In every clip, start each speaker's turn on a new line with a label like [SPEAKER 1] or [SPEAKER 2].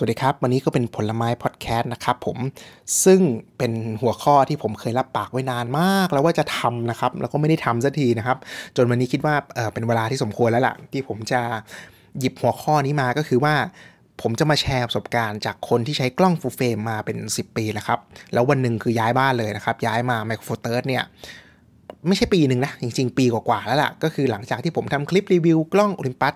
[SPEAKER 1] สวัสดีครับ วันนี้ก็เป็นผลไม้พอดแคสต์นะครับผมซึ่งเป็นหัวข้อที่ผมเคยรับปากไว้นานมาก แล้วว่าจะทำนะครับ แล้วก็ไม่ได้ทำสักทีนะครับ จนวันนี้คิดว่าเเป็นเวลาที่สมควรแล้วละ่ะ ที่ผมจะหยิบหัวข้อนี้มาก็คือว่า ผมจะมาแชร์ประสบการณ์จากคนที่ใช้กล้องฟูเฟรมมาเป็น 10 ปี แล้วครับแล้ววันหนึ่งคือย้ายบ้านเลยนะครับย้ายมาไมโครโฟเตอร์เนี่ยไม่ใช่ปีหนึ่งนะ จริง ๆ ปีกว่าๆแล้วล่ะ ก็คือหลังจากที่ผมทำคลิปรีวิวกล้องโอลิมปัส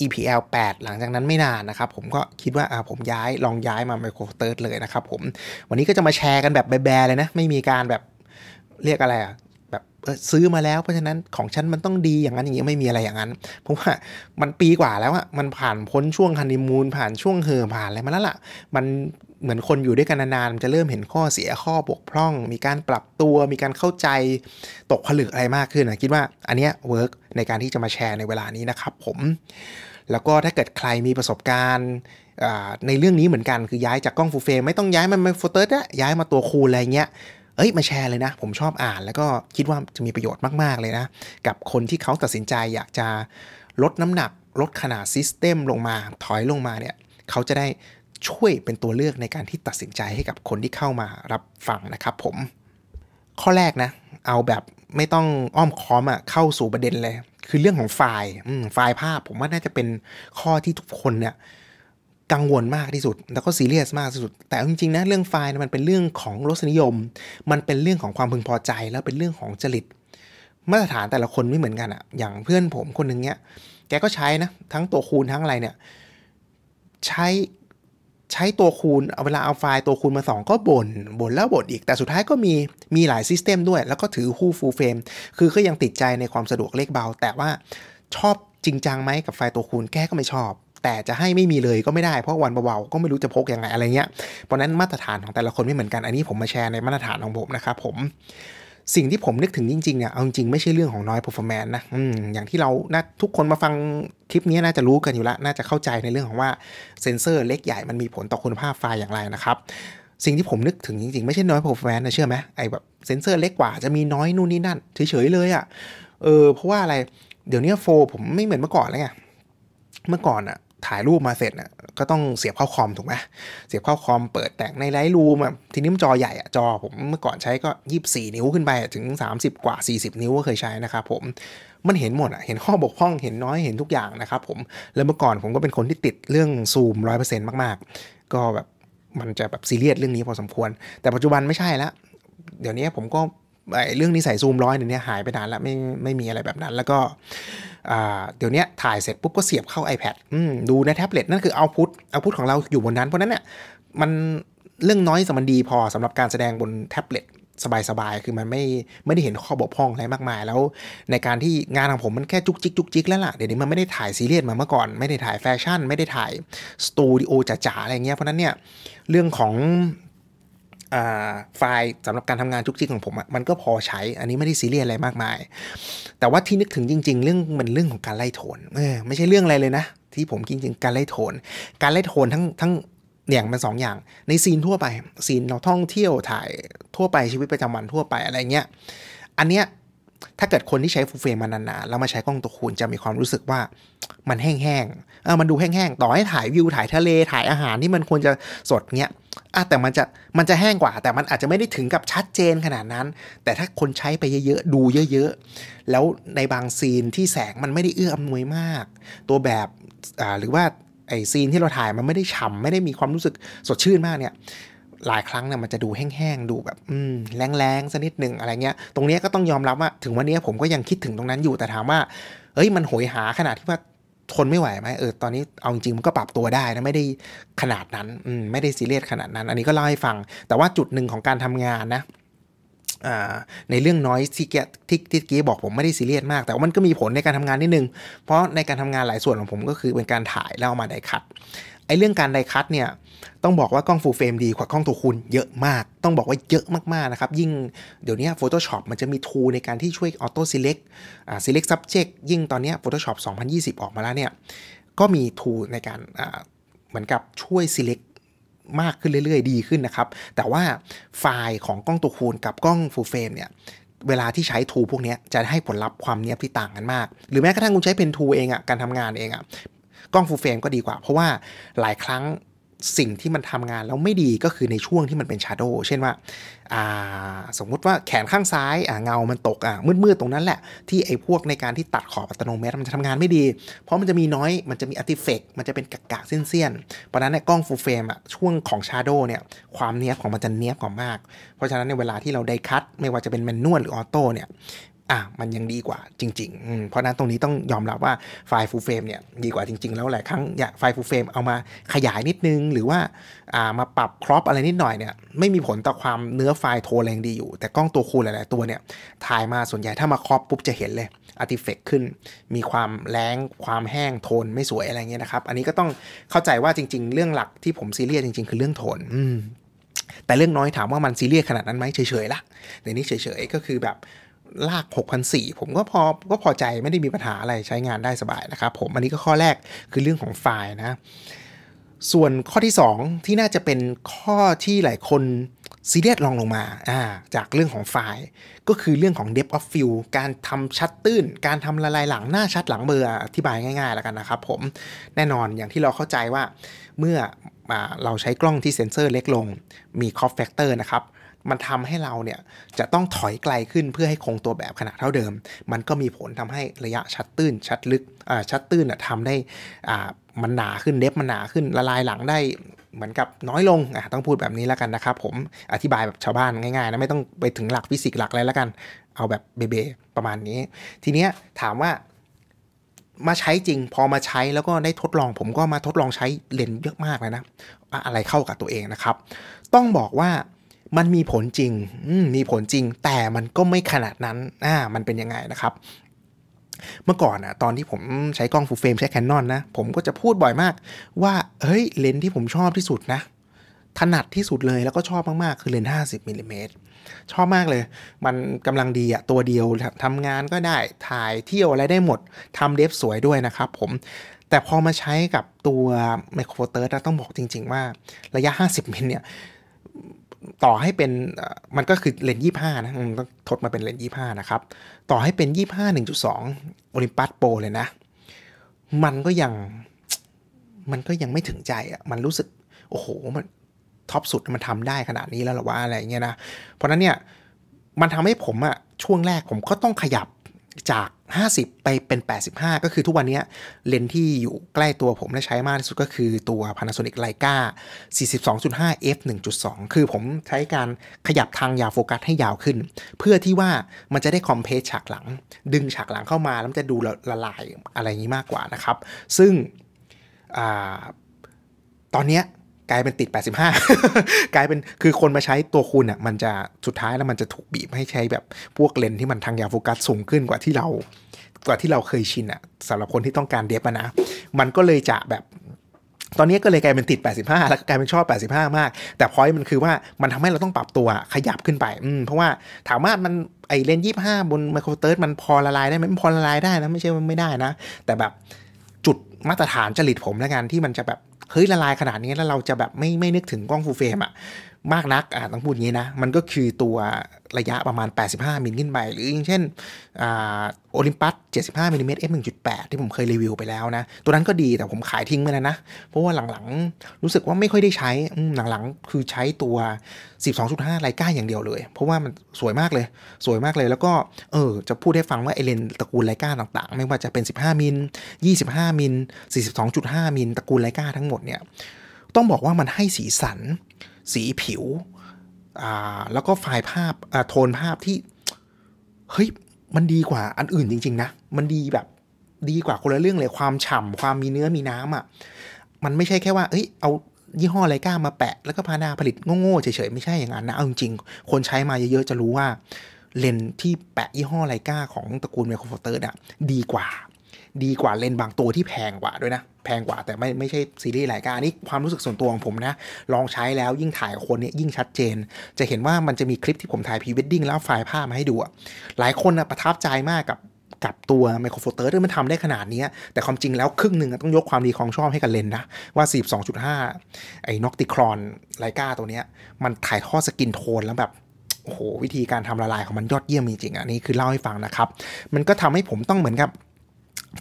[SPEAKER 1] EPL 8หลังจากนั้นไม่นานนะครับ ผมก็คิดว่าอ่าผมย้ายลองย้ายมาโครเติร์ดเลยนะครับผม วันนี้ก็จะมาแชร์กันแบบแบๆเลยนะ ไม่มีการแบบเรียกอะไรอะแบบซื้อมาแล้วเพราะฉะนั้นของฉันมันต้องดีอย่างนั้นอย่างนี้ไม่มีอะไรอย่างนั้นเพราะว่ามันปีกว่าแล้วอะมันผ่านพ้นช่วงฮันนีมูนผ่านช่วงเฮอผ่านอะไรมาแล้วล่ะมันเหมือนคนอยู่ด้วยกันนานๆมันจะเริ่มเห็นข้อเสียข้อบกพร่อง มีการปรับตัวมีการเข้าใจตกผลึกอะไรมากขึ้นนะคิดว่าอันเนี้ยเวิร์กในการที่จะมาแชร์ในเวลานี้นะครับผม แล้วก็ถ้าเกิดใครมีประสบการณ์ในเรื่องนี้เหมือนกันคือย้ายจากกล้องฟูเฟรมไม่ต้องย้ายมันมาโฟเตอร์นะย้ายมาตัวคูลอะไรเงี้ยเอ้ยมาแชร์เลยนะ ผมชอบอ่านแล้วก็คิดว่าจะมีประโยชน์มาก ๆ เลยนะ กับคนที่เขาตัดสินใจอยากจะลดน้ำหนักลดขนาดซิสเต็มลงมา ถอยลงมาเนี่ยเขาจะได้ช่วยเป็นตัวเลือกในการที่ตัดสินใจให้กับคนที่เข้ามารับฟังนะครับผมข้อแรกนะ เอาแบบไม่ต้องอ้อมค้อมอะ่ะเข้าสู่ประเด็นเลย คือเรื่องของไฟล์ไฟล์ภาพผมว่าน่าจะเป็นข้อที่ทุกคนเนี่ยกังวลมากที่สุดแล้วก็ซีเรียสมากที่สุด แต่จริง ๆนะเรื่องไฟล์มันเป็นเรื่องของรสนิยม มันเป็นเรื่องของความพึงพอใจแล้วเป็นเรื่องของจริตมาตรฐานแต่ละคนไม่เหมือนกันอะอย่างเพื่อนผมคนหนึ่งเนี้ยแกก็ใช้ นะ ทั้งตัวคูณทั้งอะไรเนี่ยใช้ใช้ตัวคูณเอาเวลาเอาไฟล์ตัวคูณมาสองก็บน่นบ่นแล้วบ่นอีก แต่สุดท้ายก็มีมีหลายซิสเต็มด้วย แล้วก็ถือคู่ฟูลเฟรมคือก็ยังติดใจในความสะดวกเลขเบา แต่ว่าชอบจริงจังไหมกับไฟล์ตัวคูณแกก็ไม่ชอบแต่จะให้ไม่มีเลยก็ไม่ได้เพราะวันเบาๆก็ไม่รู้จะพกยังไงอะไรเงี้ย เพราะนั้นมาตรฐานของแต่ละคนไม่เหมือนกัน อันนี้ผมมาแชร์ในมาตรฐานของผมนะครับผม สิ่งที่ผมนึกถึงจริงๆเนี่ย เอาจริงไม่ใช่เรื่องของน้อยเ e อร์ฟอร์แมนะออย่างที่เรานะทุกคนมาฟังคลิปนี้น่าจะรู้กันอยู่แล้วน่าจะเข้าใจในเรื่องของว่าเซนเซอร์เล็กใหญ่มันมีผลต่อคุณภาพไฟล์อย่างไรนะครับ สิ่งที่ผมนึกถึงจริงๆไม่ใช่น้อยเ e อร์ฟอร์แมนะเชื่อไหมไอ้แบบเซนเซอร์เล็กกว่าจะมีน้อยนู่นนี่นั่นเฉยๆเลยอะ่ะเออเพราะว่าอะไร เดี๋ยวนี้โฟผมไม่เหมือน เมื่อก่อนแล้วไงเมื่อก่อนอะ่ะถ่ายรูปมาเสร็จน่ะก็ต้องเสียบเข้าคอมถูกไหมเสียบเข้าคอม เปิดแต่งในไลท์รูมอ่ะทีนี้มันจอใหญ่อ่ะจอ ผมเมื่อก่อนใช้ก็ 24 นิ้วขึ้นไปถึง 30 กว่า 40 นิ้วก็เคยใช้นะครับผมมันเห็นหมดอ่ะเห็นข้อบกพร่องเห็นน้อยเห็นทุกอย่างนะครับผมแล้วเมื่อก่อนผมก็เป็นคนที่ติดเรื่องซูมร้อยเปนต์มาก ๆ ก็แบบมันจะแบบซีเรียสเรื่องนี้พอสมควร แต่ปัจจุบันไม่ใช่แล้วเดี๋ยวนี้ผมก็ไอเรื่องนิสัยซูมร้อยเนี่ยหายไปนานแล้วไม่ไม่มีอะไรแบบนั้น แล้วก็เดี๋ยวนี้ถ่ายเสร็จปุ๊บก็เสียบเข้า iPad ดูในแท็บเล็ตนั่นคือเอาพุทเอาพุทของเราอยู่บนนั้นเพราะนั้นเนี่ยมันเรื่องน้อยสมันดีพอสำหรับการแสดงบนแท็บเล็ตสบาย ๆ คือมันไม่ไม่ได้เห็นข้อบกพร่องอะไรมากมาย แล้วในการที่งานของผมมันแค่จุกจิกจุกจิกแล้วล่ะเดี๋ยวนี้มันไม่ได้ถ่ายซีเรียสมาเมื่อก่อน ไม่ได้ถ่ายแฟชั่น ไม่ได้ถ่ายสตูดิโอจ๋าๆอะไรเงี้ยเพราะนั้นเนี่ยเรื่องของไฟล์สำหรับการทำงานทุกที่ของผมมันก็พอใช้อันนี้ไม่ได้ซีเรียสอะไรมากมาย แต่ว่าที่นึกถึงจริง ๆ เรื่องมันเรื่องของการไล่โทนเออไม่ใช่เรื่องอะไรเลยนะ ที่ผมจริงๆ การไล่โทน การไล่โทนทั้งทั้งเนี่ยมันสองอย่าง ในซีนทั่วไปซีนเราท่องเที่ยวถ่ายทั่วไปชีวิตประจำวันทั่วไปอะไรเงี้ยอันเนี้ยถ้าเกิดคนที่ใช้ฟูเฟรมมานานๆแล้วมาใช้กล้องตัวคูณจะมีความรู้สึกว่ามันแห้งๆเออมันดูแห้งๆต่อให้ถ่ายวิวถ่ายทะเลถ่ายอาหารที่มันควรจะสดเงี้ยอ่ะแต่มันจะมันจะแห้งกว่า แต่มันอาจจะไม่ได้ถึงกับชัดเจนขนาดนั้น แต่ถ้าคนใช้ไปเยอะๆดูเยอะ ๆ แล้วในบางซีนที่แสงมันไม่ได้เอื้ออำนวยมาก ตัวแบบอ่าหรือว่าไอซีนที่เราถ่ายมันไม่ได้ฉ่าไม่ได้มีความรู้สึกสดชื่นมากเนี่ย หลายครั้งเนี่ยมันจะดูแห้งๆดูแบบอืมแรงๆสักนิดหนึ่งอะไรเงี้ยตรงนี้ก็ต้องยอมรับว่าถึงวันนี้ผมก็ยังคิดถึงตรงนั้นอยู่แต่ถามว่า เอ้ยมันโหยหาขนาดที่ว่าทนไม่ไหวไหมเออตอนนี้เอาจริงมันก็ปรับตัวได้นะไม่ได้ขนาดนั้นอืมไม่ได้ซีเรียสขนาดนั้น อันนี้ก็เล่าให้ฟัง แต่ว่าจุดหนึ่งของการทำงานนะในเรื่องน้อยที่เกี้ที่ที่กี้บอกผมไม่ได้ซีเรียสมาก แต่ว่ามันก็มีผลในการทำงานนิดนึงเพราะในการทำงานหลายส่วนของผมก็คือเป็นการถ่ายแล้วเอามาได้คัดไอ้เรื่องการไดคัตเนี่ยต้องบอกว่า กล้องฟูลเฟรมดีกว่ากล้องตัวคุณเยอะมาก ต้องบอกว่าเยอะมากๆนะครับยิ่งเดี๋ยวนี้ Photoshop มันจะมีทูในการที่ช่วยออโต้ซีเล็กอ่าล็กซับเจ b j ยิ่งตอนนี้ Photoshop 2020 ออกมาแล้วเนี่ยก็มีทูในการอ่าเหมือนกับช่วยซีเล็กมากขึ้นเรื่อยๆดีขึ้นนะครับแต่ว่าไฟล์ของกล้องตัวคูณกับกล้องฟูลเฟรมเนี่ยเวลาที่ใช้ทูพวกนี้จะให้ผลลัพธ์ความเนี้ยบที่ต่างกันมากหรือแม้กระทั่งคุณใช้เพนทูเองอะ่ะการทำงานเองอะ่ะกล้องฟูลเฟรมก็ดีกว่า เพราะว่าหลายครั้งสิ่งที่มันทำงานแล้วไม่ดีก็คือในช่วงที่มันเป็นชาร์โดเช่นว่าสมมุติว่าแขนข้างซ้ายเงามันตกมืดๆตรงนั้นแหละที่ไอ้พวกในการที่ตัดขอบอัตโนมัติมันจะทำงานไม่ดี เพราะมันจะมีน้อยมันจะมีอัติเฟกมันจะเป็นกะกะเสี้ยนๆ เพราะนั้นในกล้องฟูลเฟรมอะช่วงของชาร์โดเนี่ยความเนี้ยบของมันจะเนี้ยบกว่ามากเพราะฉะนั้นในเวลาที่เราได้คัดไม่ว่าจะเป็นแมนนวลหรือออโต้เนี่ยอ่ะมันยังดีกว่าจริงๆ เพราะนั้นตรงนี้ต้องยอมรับว่า ไฟล์ฟูลเฟรมเนี่ย ดีกว่าจริงๆ แล้วหลายครั้งอยากไฟล์ฟูลเฟรมเอามาขยายนิดนึง หรือว่า อ่ามาปรับครอปอะไรนิดหน่อยเนี่ย ไม่มีผลต่อความเนื้อไฟล์โทรแรงดีอยู่ แต่กล้องตัวคูณหลาย ๆ ตัวเนี่ยถ่ายมาส่วนใหญ่ถ้ามาครอปปุ๊บจะเห็นเลยอาร์ติเฟกขึ้น มีความแรงความแห้งโทนไม่สวยอะไรเงี้ยนะครับอันนี้ก็ต้องเข้าใจว่าจริงๆ เรื่องหลักที่ผมซีเรียสจริงๆ คือเรื่องโทนแต่เรื่องน้อยถามว่ามันซีเรียสขนาดนั้นไหมเฉยๆละ่ะในนี้เฉยๆก็คือแบบลาก6 0 0 4ผมก็พอ ก็พอใจไม่ได้มีปัญหาอะไรใช้งานได้สบายนะครับ ผมอันนี้ก็ข้อแรกคือเรื่องของไฟล์นะ ส่วนข้อที่ 2 ที่น่าจะเป็นข้อที่หลายคนซีเรียสลองลงมาาจากเรื่องของไฟล์ ก็คือเรื่องของ depth of field การทำชัดตื้นการทำละลายหลังหน้าชัดหลังเบอร์อธิบายง่ายๆแล้วกันนะครับ ผมแน่นอนอย่างที่เราเข้าใจว่า เมื่อเราใช้กล้องที่เซ็นเซอร์เล็กลง มี c ฟแฟ factor นะครับมันทำให้เราเนี่ยจะต้องถอยไกลขึ้นเพื่อให้คงตัวแบบขนาดเท่าเดิม มันก็มีผลทำให้ระยะชัดตื้น ชัดลึกชัดตื้นทำได้มันหนาขึ้นเด็บมันหนาขึ้นละลายหลังได้เหมือนกับน้อยลงอ่าต้องพูดแบบนี้แล้วกันนะครับ ผม อธิบายแบบชาวบ้านง่ายๆนะไม่ต้องไปถึงหลักฟิสิกส์หลักอะไรแล้วกัน เอาแบบเบเบ ประมาณนี้ ทีเนี้ยถามว่ามาใช้จริงพอมาใช้แล้วก็ได้ทดลอง ผมก็มาทดลองใช้เลนเยอะมากเลยนะอะไรเข้ากับตัวเองนะครับ ต้องบอกว่ามันมีผลจริง มีผลจริง แต่มันก็ไม่ขนาดนั้นอ่า มันเป็นยังไงนะครับ เมื่อก่อนอะตอนที่ผมใช้กล้องฟูลเฟรมใช้แคนนอนนะ ผมก็จะพูดบ่อยมาก ว่า เฮ้ย เลนส์ที่ผมชอบที่สุดนะ ถนัดที่สุดเลย แล้วก็ชอบมากๆ คือเลนส์50มิลลิเมตรชอบมากเลย มันกำลังดีอะ ตัวเดียวทำงานก็ได้ ถ่ายเที่ยวอะไรได้หมด ทำเดฟสวยด้วยนะครับผม แต่พอมาใช้กับตัวไมโครโฟเตอร์ต้องบอกจริง ๆ ว่าระยะ 50มิลเนี่ยต่อให้เป็นมันก็คือเลนยี่ห้านะต้องทดมาเป็นเลนยี่ห้านะครับ ต่อให้เป็นยี่ห้าหนึ่งจุดสองโอลิมปัสโปรเลยนะ มันก็ยังมันก็ยังไม่ถึงใจอ่ะมันรู้สึก โอ้โห มันท็อปสุดมันทำได้ขนาดนี้แล้วหรอว่าอะไรเงี้ยนะ เพราะนั้นเนี่ยมันทำให้ผมอะช่วงแรกผมก็ต้องขยับจาก50 ไปเป็น 85 ก็คือทุกวันนี้เลนที่อยู่ใกล้ตัวผมและใช้มากที่สุดก็คือตัว Panasonic Leica 42.5 f 1.2คือผมใช้การขยับทางยาวโฟกัสให้ยาวขึ้น เพื่อที่ว่ามันจะได้คอมเพสฉากหลัง ดึงฉากหลังเข้ามาแล้วจะดูละละลายอะไรอย่างนี้มากกว่านะครับ ซึ่งอตอนนี้กลายเป็นติด 85 กลายเป็น คือคนมาใช้ตัวคุณอ่ะ มันจะสุดท้ายแล้วมันจะถูกบีบให้ใช้แบบพวกเลนที่มันทางยาวโฟกัสสูงขึ้นกว่าที่เรา กว่าที่เราเคยชินอ่ะสำหรับคนที่ต้องการเดฟนะ มันก็เลยจะแบบ ตอนนี้ก็เลยกลายเป็นติด 85 แล้วกลายเป็นชอบ 85 มาก แต่พอยมันคือว่า มันทำให้เราต้องปรับตัวขยับขึ้นไป อืม เพราะว่าถามว่ามันไอเลนยี่ห้าบนไมโครเติร์ดมันพอละลายได้ไหมมันพอละลายได้นะ ไม่ใช่ว่าไม่ได้นะ แต่แบบจุดมาตรฐานจริตผมและกัน ที่มันจะแบบเฮ้ยละลายขนาดนี้แล้วเราจะแบบไม่ไม่นึกถึงกล้องฟูลเฟรมอะมากนักอ่าต้องพูดงี้นะ มันก็คือตัวระยะประมาณ 85 มิลขึ้นไป หรืออย่างเช่นโอลิมปัส75มิลลิเมตร f 1.8ที่ผมเคยรีวิวไปแล้วนะ ตัวนั้นก็ดีแต่ผมขายทิ้งไปแล้วนะ เพราะว่าหลังๆรู้สึกว่าไม่ค่อยได้ใช้หลังๆคือใช้ตัว 12.5ไลก้าอย่างเดียวเลย เพราะว่ามันสวยมากเลยสวยมากเลยแล้วก็เออจะพูดให้ฟังว่าไอเลนตระกูลไลก้าต่างๆ ไม่ว่าจะเป็น15มิล25มิล42.5มิลตระกูลไลก้าทั้งหมดเนี่ยต้องบอกว่ามันให้สีสันสีผิว แล้วก็ไฟล์ภาพโทนภาพที่เฮ้ยมันดีกว่าอันอื่นจริงๆนะมันดีแบบดีกว่าคนละเรื่องเลยความฉ่ำความมีเนื้อมีน้ำอะ่ะ มันไม่ใช่แค่ว่าเอ้ยเอา ยี่ห้อไรก้ามาแปะ แล้วก็พานาผลิตโง่ๆเฉยๆไม่ใช่อย่างนั้นนะเอาจริงๆ คนใช้มาเยอะ ๆจะรู้ว่า เลนที่แปะ ยี่ห้อไรก้าของตระกูลไมโครโฟเตอร์อ่ะดีกว่าดีกว่าเลนบางตัวที่แพงกว่าด้วยนะ แพงกว่า แต่ไม่ไม่ใช่ซีรีส์หลายการอันนี้ความรู้สึกส่วนตัวของผมนะ ลองใช้แล้วยิ่งถ่ายคนเนี่ยยิ่งชัดเจน จะเห็นว่ามันจะมีคลิปที่ผมถ่ายพรีเวดดิ้งแล้วไฟล์ภาพมาให้ดู หลายคนนะประทับใจมากกับกับตัวไมโครโฟเตอร์ที่มันทำได้ขนาดนี้ แต่ความจริงแล้วครึ่งหนึ่งต้องยกความดีของชอบให้กับเลนนะ ว่า42.5ไอ้น็อกติครอนไลกาตัวเนี้ยมันถ่ายทอดสกินโทนแล้วแบบโอ้โห วิธีการทำละลายของมันยอดเยี่ยมจริงๆอันนี้คือเล่าให้ฟังนะครับมันก็ทำให้ผมต้องเหมือนกับ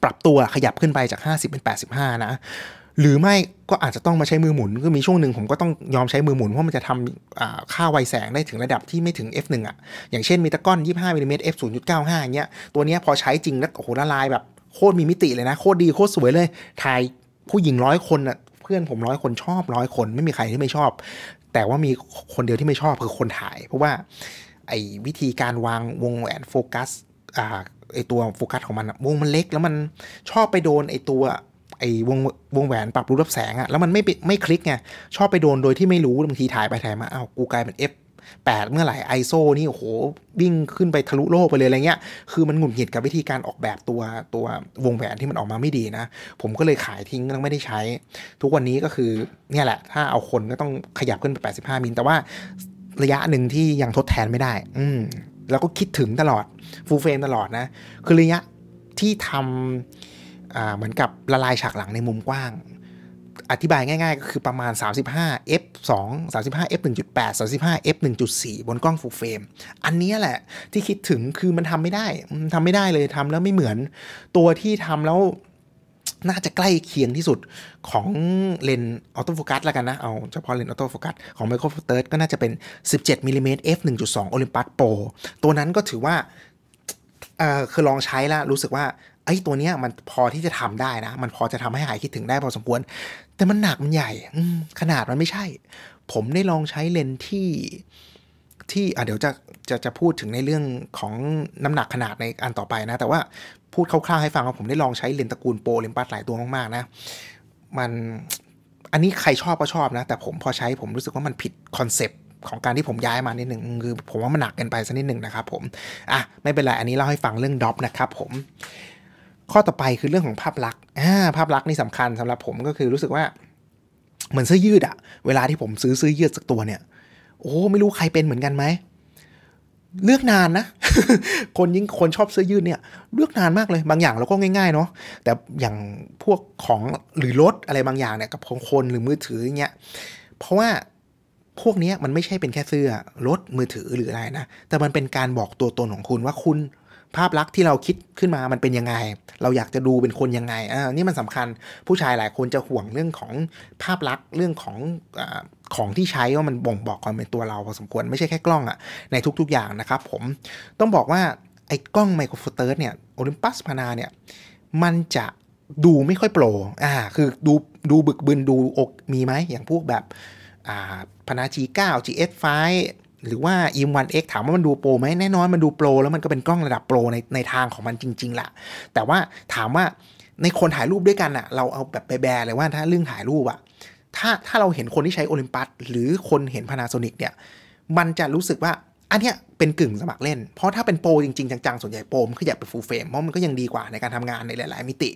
[SPEAKER 1] ปรับตัวขยับขึ้นไปจาก 50 เป็น 85 นะ หรือไม่ก็อาจจะต้องมาใช้มือหมุน ก็มีช่วงหนึ่งผมก็ต้องยอมใช้มือหมุน เพราะมันจะทำค่าไวแสงได้ถึงระดับที่ไม่ถึง f 1อ่ะอย่างเช่นมีตะก้อน25มิลลิเมตร f 0.95อย่างเงี้ยตัวเนี้ยพอใช้จริงแล้วโอ้โหละลายแบบ โคตรมีมิติเลยนะ โคตรดีโคตรสวยเลย ถ่ายผู้หญิงร้อยคนอ่ะเพื่อนผมร้อยคนชอบร้อยคนไม่มีใครที่ไม่ชอบ แต่ว่ามีคนเดียวที่ไม่ชอบคือคนถ่าย เพราะว่าไอ้วิธีการวางวงแหวนโฟกัสไอตัวโฟกัสของมันวงมันเล็ก แล้วมันชอบไปโดนไอตัว ไอวงวงแหวนปรับรูปรับแสงอะแล้วมันไม่ไม่คลิกไงชอบไปโดนโดยที่ไม่รู้บางทีถ่ายไปถ่ายมาอ้าวกูกลายเป็น F 8เมื่อไหร่ ISO นี่ โอ้โหวิ่งขึ้นไปทะลุโลกไปเลยอะไรเงี้ยคือมันหงุดหงิดกับวิธีการออกแบบตัวตัววงแหวนที่มันออกมาไม่ดีนะ ผมก็เลยขายทิ้งแล้วไม่ได้ใช้ ทุกวันนี้ก็คือเนี่ยแหละ ถ้าเอาคนก็ต้องขยับขึ้นไป 85มิลแต่ว่า ระยะหนึ่งที่ยังทดแทนไม่ได้ อืมแล้วก็คิดถึงตลอด ฟูลเฟรมตลอดนะ คือระยะที่ทำเหมือนกับละลายฉากหลังในมุมกว้าง อธิบายง่ายๆก็คือประมาณ35 f 2 35 f 1.8 35 f 1.4บนกล้องฟูลเฟรม อันนี้แหละที่คิดถึงคือมันทำไม่ได้ มันทำไม่ได้เลยทำแล้วไม่เหมือน ตัวที่ทำแล้วน่าจะใกล้เคียงที่สุดของเลนส์ออโต้โฟกัสแล้วกันนะ เอาเฉพาะเลนส์ออโต้โฟกัสของ m i โครโฟเตอร์ก็น่าจะเป็น 17มิลิเมตร f 1.2 Olympus Pro ตัวนั้นก็ถือว่า เออคือลองใช้แล้ว รู้สึกว่าไอ้ตัวเนี้ยมันพอที่จะทำได้นะ มันพอจะทำให้หายคิดถึงได้พอสมควร แต่มันหนักมันใหญ่ขนาดมันไม่ใช่ ผมได้ลองใช้เลนที่ที่ อ่ะเดี๋ยวจะจะจะพูดถึงในเรื่องของน้ำหนักขนาดในอันต่อไปนะ แต่ว่าพูดคร่าวๆให้ฟังว่าผมได้ลองใช้เลนตระกูลโปรเลนปัสหลายตัวมากๆนะ มันอันนี้ใครชอบก็ชอบนะ แต่ผมพอใช้ผมรู้สึกว่ามันผิดคอนเซปต์ ของการที่ผมย้ายมานิดหนึ่งคือผมว่ามันหนักเกินไปสักนิดหนึ่งนะครับผม อ่ะ ไม่เป็นไรอันนี้ เล่าให้ฟังเรื่องด็อปนะครับผม ข้อต่อไปคือเรื่องของภาพลักษณ์ภาพลักษณ์นี่สำคัญสำหรับผมก็คือรู้สึกว่าเหมือนเสื้อยืดอะเวลาที่ผมซื้อเสื้อยืดสักตัวเนี่ย โอ้ไม่รู้ใครเป็นเหมือนกันไหมเลือกนานนะ คนยิ่งคนชอบเสื้อยืดเนี่ย เลือกนานมากเลยบางอย่างเราก็ง่ายๆเนาะแต่อย่างพวกของหรือรถอะไรบางอย่างเนี่ยกับของคนหรือมือถืออย่างเงี้ยเพราะว่าพวกนี้มันไม่ใช่เป็นแค่เสื้อรถมือถือหรืออะไรนะแต่มันเป็นการบอกตัวตนของคุณว่าคุณภาพลักษณ์ที่เราคิดขึ้นมามันเป็นยังไง เราอยากจะดูเป็นคนยังไง อ่า นี่มันสำคัญ ผู้ชายหลายคนจะห่วงเรื่องของภาพลักษณ์เรื่องของอของที่ใช้ว่ามันบ่งบอกความเป็นตัวเราพอสมควร ไม่ใช่แค่กล้องอะ ในทุก ๆอย่างนะครับผม ต้องบอกว่าไอ้กล้องไมโครโฟเตอร์เนี่ยโอลิมปัสพานาเนี่ย มันจะดูไม่ค่อยโปร อ่า คือดูดูบึกบึนดูอกมีไหมอย่างพวกแบบ อ่าพนาจีเก้าจีเอสไฟหรือว่า M 1 x ถามว่ามันดูโปรไหมแน่นอนมันดูโปรแล้วมันก็เป็นกล้องระดับโปรในในทางของมันจริงๆละแต่ว่าถามว่าในคนถ่ายรูปด้วยกันอะเราเอาแบบไปแบร์เลยว่าถ้าเรื่องถ่ายรูปอะถ้าถ้าเราเห็นคนที่ใช้โอลิมปัสหรือคนเห็นพานาโซนิกเนี่ย มันจะรู้สึกว่าอันเนี้ยเป็นกึ่งสมัครเล่น เพราะถ้าเป็นโปรจริงๆจังๆส่วนใหญ่โปรมันก็อยากเป็นฟูลเฟรมเพราะมันก็ยังดีกว่าในการทำงานในหลายๆมิติ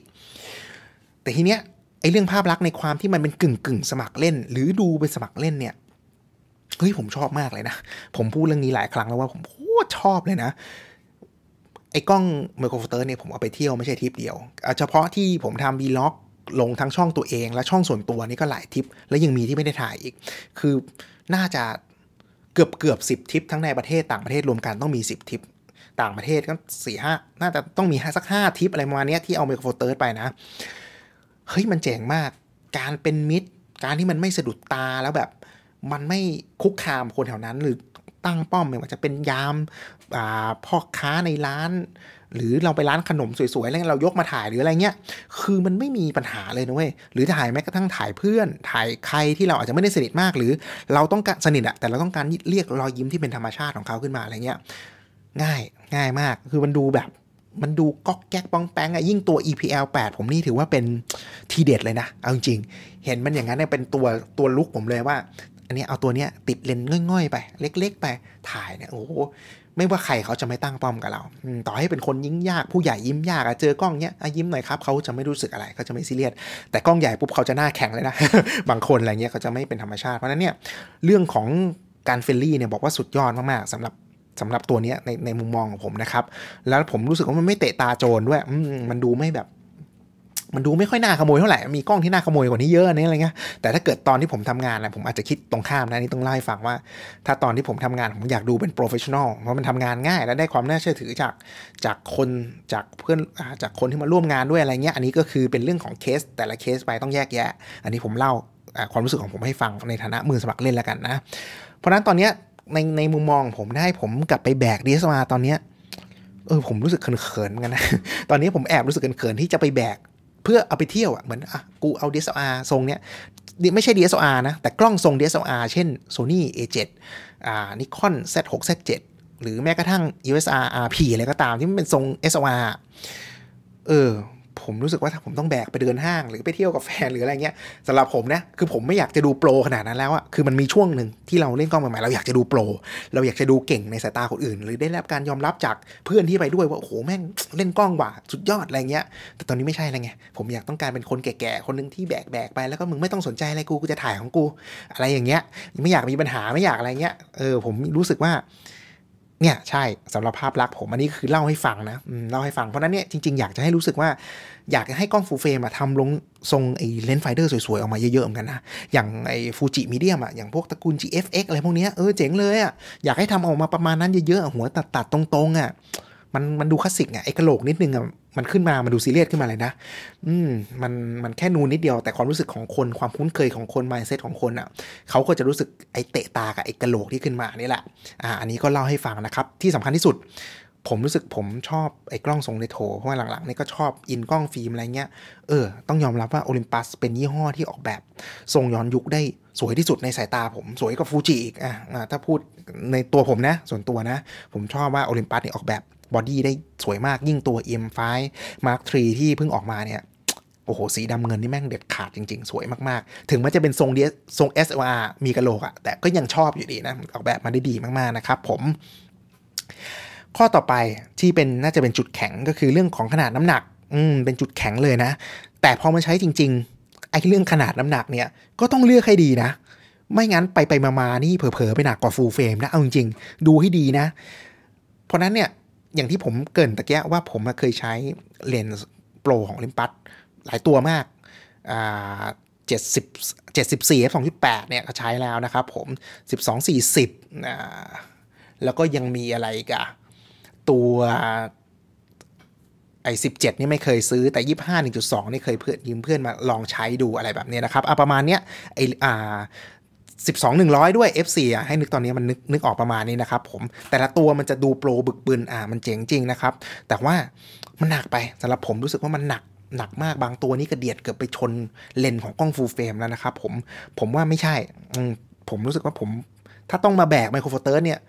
[SPEAKER 1] แต่ทีเนี้ยไอ้เรื่องภาพลักษณ์ในความที่มันเป็นกึ่งกึ่งสมัครเล่นหรือดูเป็นสมัครเล่นเนี่ยเฮ้ย ผมชอบมากเลยนะ ผมพูดเรื่องนี้หลายครั้งแล้วว่าผมโคตรชอบเลยนะ ไอ้กล้องไมโครโฟเตอร์เนี่ยผมเอาไปเที่ยวไม่ใช่ทริปเดียว เฉพาะที่ผมทำวีล็อกลงทั้งช่องตัวเอง และช่องส่วนตัวนี่ก็หลายทริป และยังมีที่ไม่ได้ถ่ายอีก คือน่าจะเกือบเกือบสิบทริปทั้งในประเทศต่างประเทศรวมกันต้องมีสิบทริปต่างประเทศก็สี่ห้าน่าจะต้องมีสักห้าทริปอะไรประมาณนี้ที่เอาไมโครโฟเตอร์ไปนะ เฮ้ยมันเจ๋งมาก การเป็นมิดการที่มันไม่สะดุดตาแล้วแบบมันไม่คุกคามคนแถวนั้น หรือตั้งป้อมไม่ว่าจะเป็นยามพ่อค้าในร้าน หรือเราไปร้านขนมสวยๆแล้วเรายกมาถ่ายหรืออะไรเงี้ยคือมันไม่มีปัญหาเลยนะเว้ยหรือถ่ายแม้กระทั่งถ่ายเพื่อนถ่ายใครที่เราอาจจะไม่ได้สนิทมาก หรือเราต้องการสนิทอะแต่เราต้องการเรียกรอยยิ้มที่เป็นธรรมชาติของเขาขึ้นมาอะไรเงี้ยง่ายง่ายมากคือมันดูแบบมันดูก๊อกแก๊กปองแป้งอะยิ่งตัว EPL 8ผมนี่ถือว่าเป็นทีเด็ดเลยนะเอาจริงเห็นมันอย่างนั้นเนี่ยเป็นตัวตัวลุกผมเลยว่าอันนี้เอาตัวเนี้ยติดเลนส์ง่อยๆไป เล็ก ๆ ไปถ่ายเนี่ยโอ้ไม่ว่าใครเขาจะไม่ตั้งป้อมกับเรา ต่อให้เป็นคนยิ้มยากผู้ใหญ่ยิ้มยากอะเจอกล้องเนี้ยยิ้มหน่อยครับเขาจะไม่รู้สึกอะไรเขาจะไม่ซีเรียสแต่กล้องใหญ่ปุ๊บเขาจะหน้าแข็งเลยนะบางคนอะไรเงี้ยเขาจะไม่เป็นธรรมชาติเพราะนั้นเนี่ยเรื่องของการเฟลลี่เนี่ยบอกว่าสุดยอดมากๆสำหรับสำหรับตัวนี้ในในมุมมองของผมนะครับแล้วผมรู้สึกว่ามันไม่เตะตาโจรด้วยมันดูไม่แบบมันดูไม่ค่อยน่าขโมยเท่าไหร่ มีกล้องที่น่าขโมยกว่านี้เยอะนี่อะไรเงี้ย แต่ถ้าเกิดตอนที่ผมทำงานนะผมอาจจะคิดตรงข้ามนะนี่ต้องไล่ฟังว่า ถ้าตอนที่ผมทำงาน ผมอยากดูเป็นโปรเฟชชั่นอล เพราะมันทำงานง่าย และได้ความน่าเชื่อถือจากจาก คนจากเพื่อน จากคนที่มาร่วมงานด้วยอะไรเงี้ย อันนี้ก็คือเป็นเรื่องของเคสแต่ละเคสไปต้องแยกแยะ อันนี้ผมเล่าความรู้สึกของผมให้ฟังในฐานะมือสมัครเล่นแล้วกันนะ เพราะนั้นตอนเนี้ยในในมุมมองผมได้ผมกลับไปแบกดีเอสมาตอนเนี้ยเออผมรู้สึกเขิน ๆ กันนะ ตอนนี้ผมแอบรู้สึกเขินๆที่จะไปแบกเพื่อเอาไปเที่ยวอ่ะเหมือนอ่ะกูเอา DSLR ทรงเนี้ย ไม่ใช่ DSLR นะ แต่กล้องทรง DSLR เช่น Sony A7 อ่า Nikon Z6 Z7 หรือแม้กระทั่ง USR RP อะไรก็ตามที่มันเป็นทรง SLR เออผมรู้สึกว่าถ้าผมต้องแบกไปเดินห้างหรือไปเที่ยวกับแฟนหรืออะไรเงี้ยสำหรับผมนะคือผมไม่อยากจะดูโปรขนาดนั้นแล้วอะคือมันมีช่วงหนึ่งที่เราเล่นกล้องใหม่ๆเราอยากจะดูโปร เราอยากจะดูเก่งในสายตาคนอื่น หรือได้รับการยอมรับจากเพื่อนที่ไปด้วย ว่าโอ้โหแม่งเล่นกล้องว่ะสุดยอดอะไรเงี้ยแต่ตอนนี้ไม่ใช่อะไรเงผมอยากต้องการเป็นคนแก่ๆคนหนึ่งที่แบกแบกไปแล้วก็มึงไม่ต้องสนใจอะไรกูกูจะถ่ายของกู อะไรอย่างเงี้ยไม่อยากมีปัญหาไม่อยากอะไรเงี้ยเออผมรู้สึกว่าเนี่ยใช่สำหรับภาพลักษณ์ผมอันนี้คือเล่าให้ฟังนะเล่าให้ฟังเพราะนั้นเนี่ยจริง ๆ อยากจะให้รู้สึกว่าอยากให้กล้องฟูเฟรมอะทำลงทรง ไอ้เลนส์ไฟเดอร์สวยๆออกมาเยอะๆเหมือนกันนะอย่างไอ้ฟูจิมีเดียมอะอย่างพวกตระกูล GFX อะไร พวกนี้เออเจ๋งเลยอะอยากให้ทำออกมาประมาณนั้นเยอะๆหัวตัดๆตรง ๆอะมันมันดูคลาสสิกอะไอ้กระโหลกนิดนึงอะมันขึ้นมามันดูซีเรียสขึ้นมาเลยนะ อืม มัน มันแค่นูนนิดเดียว แต่ความรู้สึกของคนความคุ้นเคยของคน มายเซตของคนอะ่ะ เขาก็จะรู้สึกไอ้เตะตา กับไอ้กระโหลกที่ขึ้นมานี่แหละ อ่า อันนี้ก็เล่าให้ฟังนะครับ ที่สำคัญที่สุด ผมรู้สึกผมชอบไอ้กล้องทรงเรโทรเพราะว่าหลังๆนี่ก็ชอบอินกล้องฟิล์มอะไรเงี้ย เออ ต้องยอมรับว่าโอลิมปัสเป็นยี่ห้อที่ออกแบบทรงย้อนยุคได้สวยที่สุดในสายตาผม สวยกว่าฟูจิอีก อ่ะถ้าพูดในตัวผมนะ ส่วนตัวนะ ผมชอบว่าโอลิมปัสเนี่ยออกแบบบอดี้ได้สวยมากยิ่งตัว M5 Mark 3 ที่เพิ่งออกมาเนี่ยโอ้โหสีดำเงินนี่แม่งเด็ดขาดจริงๆ สวยมากๆ ถึงมันจะเป็นทรงเดียทรง SLR มีกระโหลกอะแต่ก็ยังชอบอยู่ดีนะออกแบบมาได้ดีมากๆนะครับ ผม ข้อต่อไปที่เป็นน่าจะเป็นจุดแข็งก็คือเรื่องของขนาดน้ำหนัก อืมเป็นจุดแข็งเลยนะ แต่พอมาใช้จริงๆไอ้เรื่องขนาดน้ำหนักเนี่ย ก็ต้องเลือกให้ดีนะ ไม่งั้นไปไปมามานี่เผลอๆไปหนักกว่าฟูลเฟรมนะเอาจริงๆ ดูให้ดีนะ เพราะนั้นเนี่ยอย่างที่ผมเกินตะเกียว่าผมเคยใช้เลนส์โปรของลิมปัสหลายตัวมากอ่า70 74 f 2.8เนี่ยก็ใช้แล้วนะครับ ผม 12 40อ่าแล้วก็ยังมีอะไรกับตัวไอ้17 นี่ไม่เคยซื้อแต่ 25 1.2 นี่เคยเพื่อนยืมเพื่อนมาลองใช้ดูอะไรแบบนี้นะครับอ่ะประมาณเนี้ยไอ้อ่า12 100 ด้วย F4 อ่ะ ให้นึกตอนนี้มันนึกนึกออกประมาณนี้นะครับผม แต่ละตัวมันจะดูโปรบึกบึนอ่ะมันเจ๋งจริงนะครับ แต่ว่ามันหนักไป สำหรับผมรู้สึกว่ามันหนัก หนักมากบางตัวนี่กระเดียดเกือบไปชนเลนของกล้องฟูลเฟรมแล้วนะครับ ผม ผมว่าไม่ใช่ ผมรู้สึกว่าผม ถ้าต้องมาแบกไมโครโฟเตอร์เนี่ย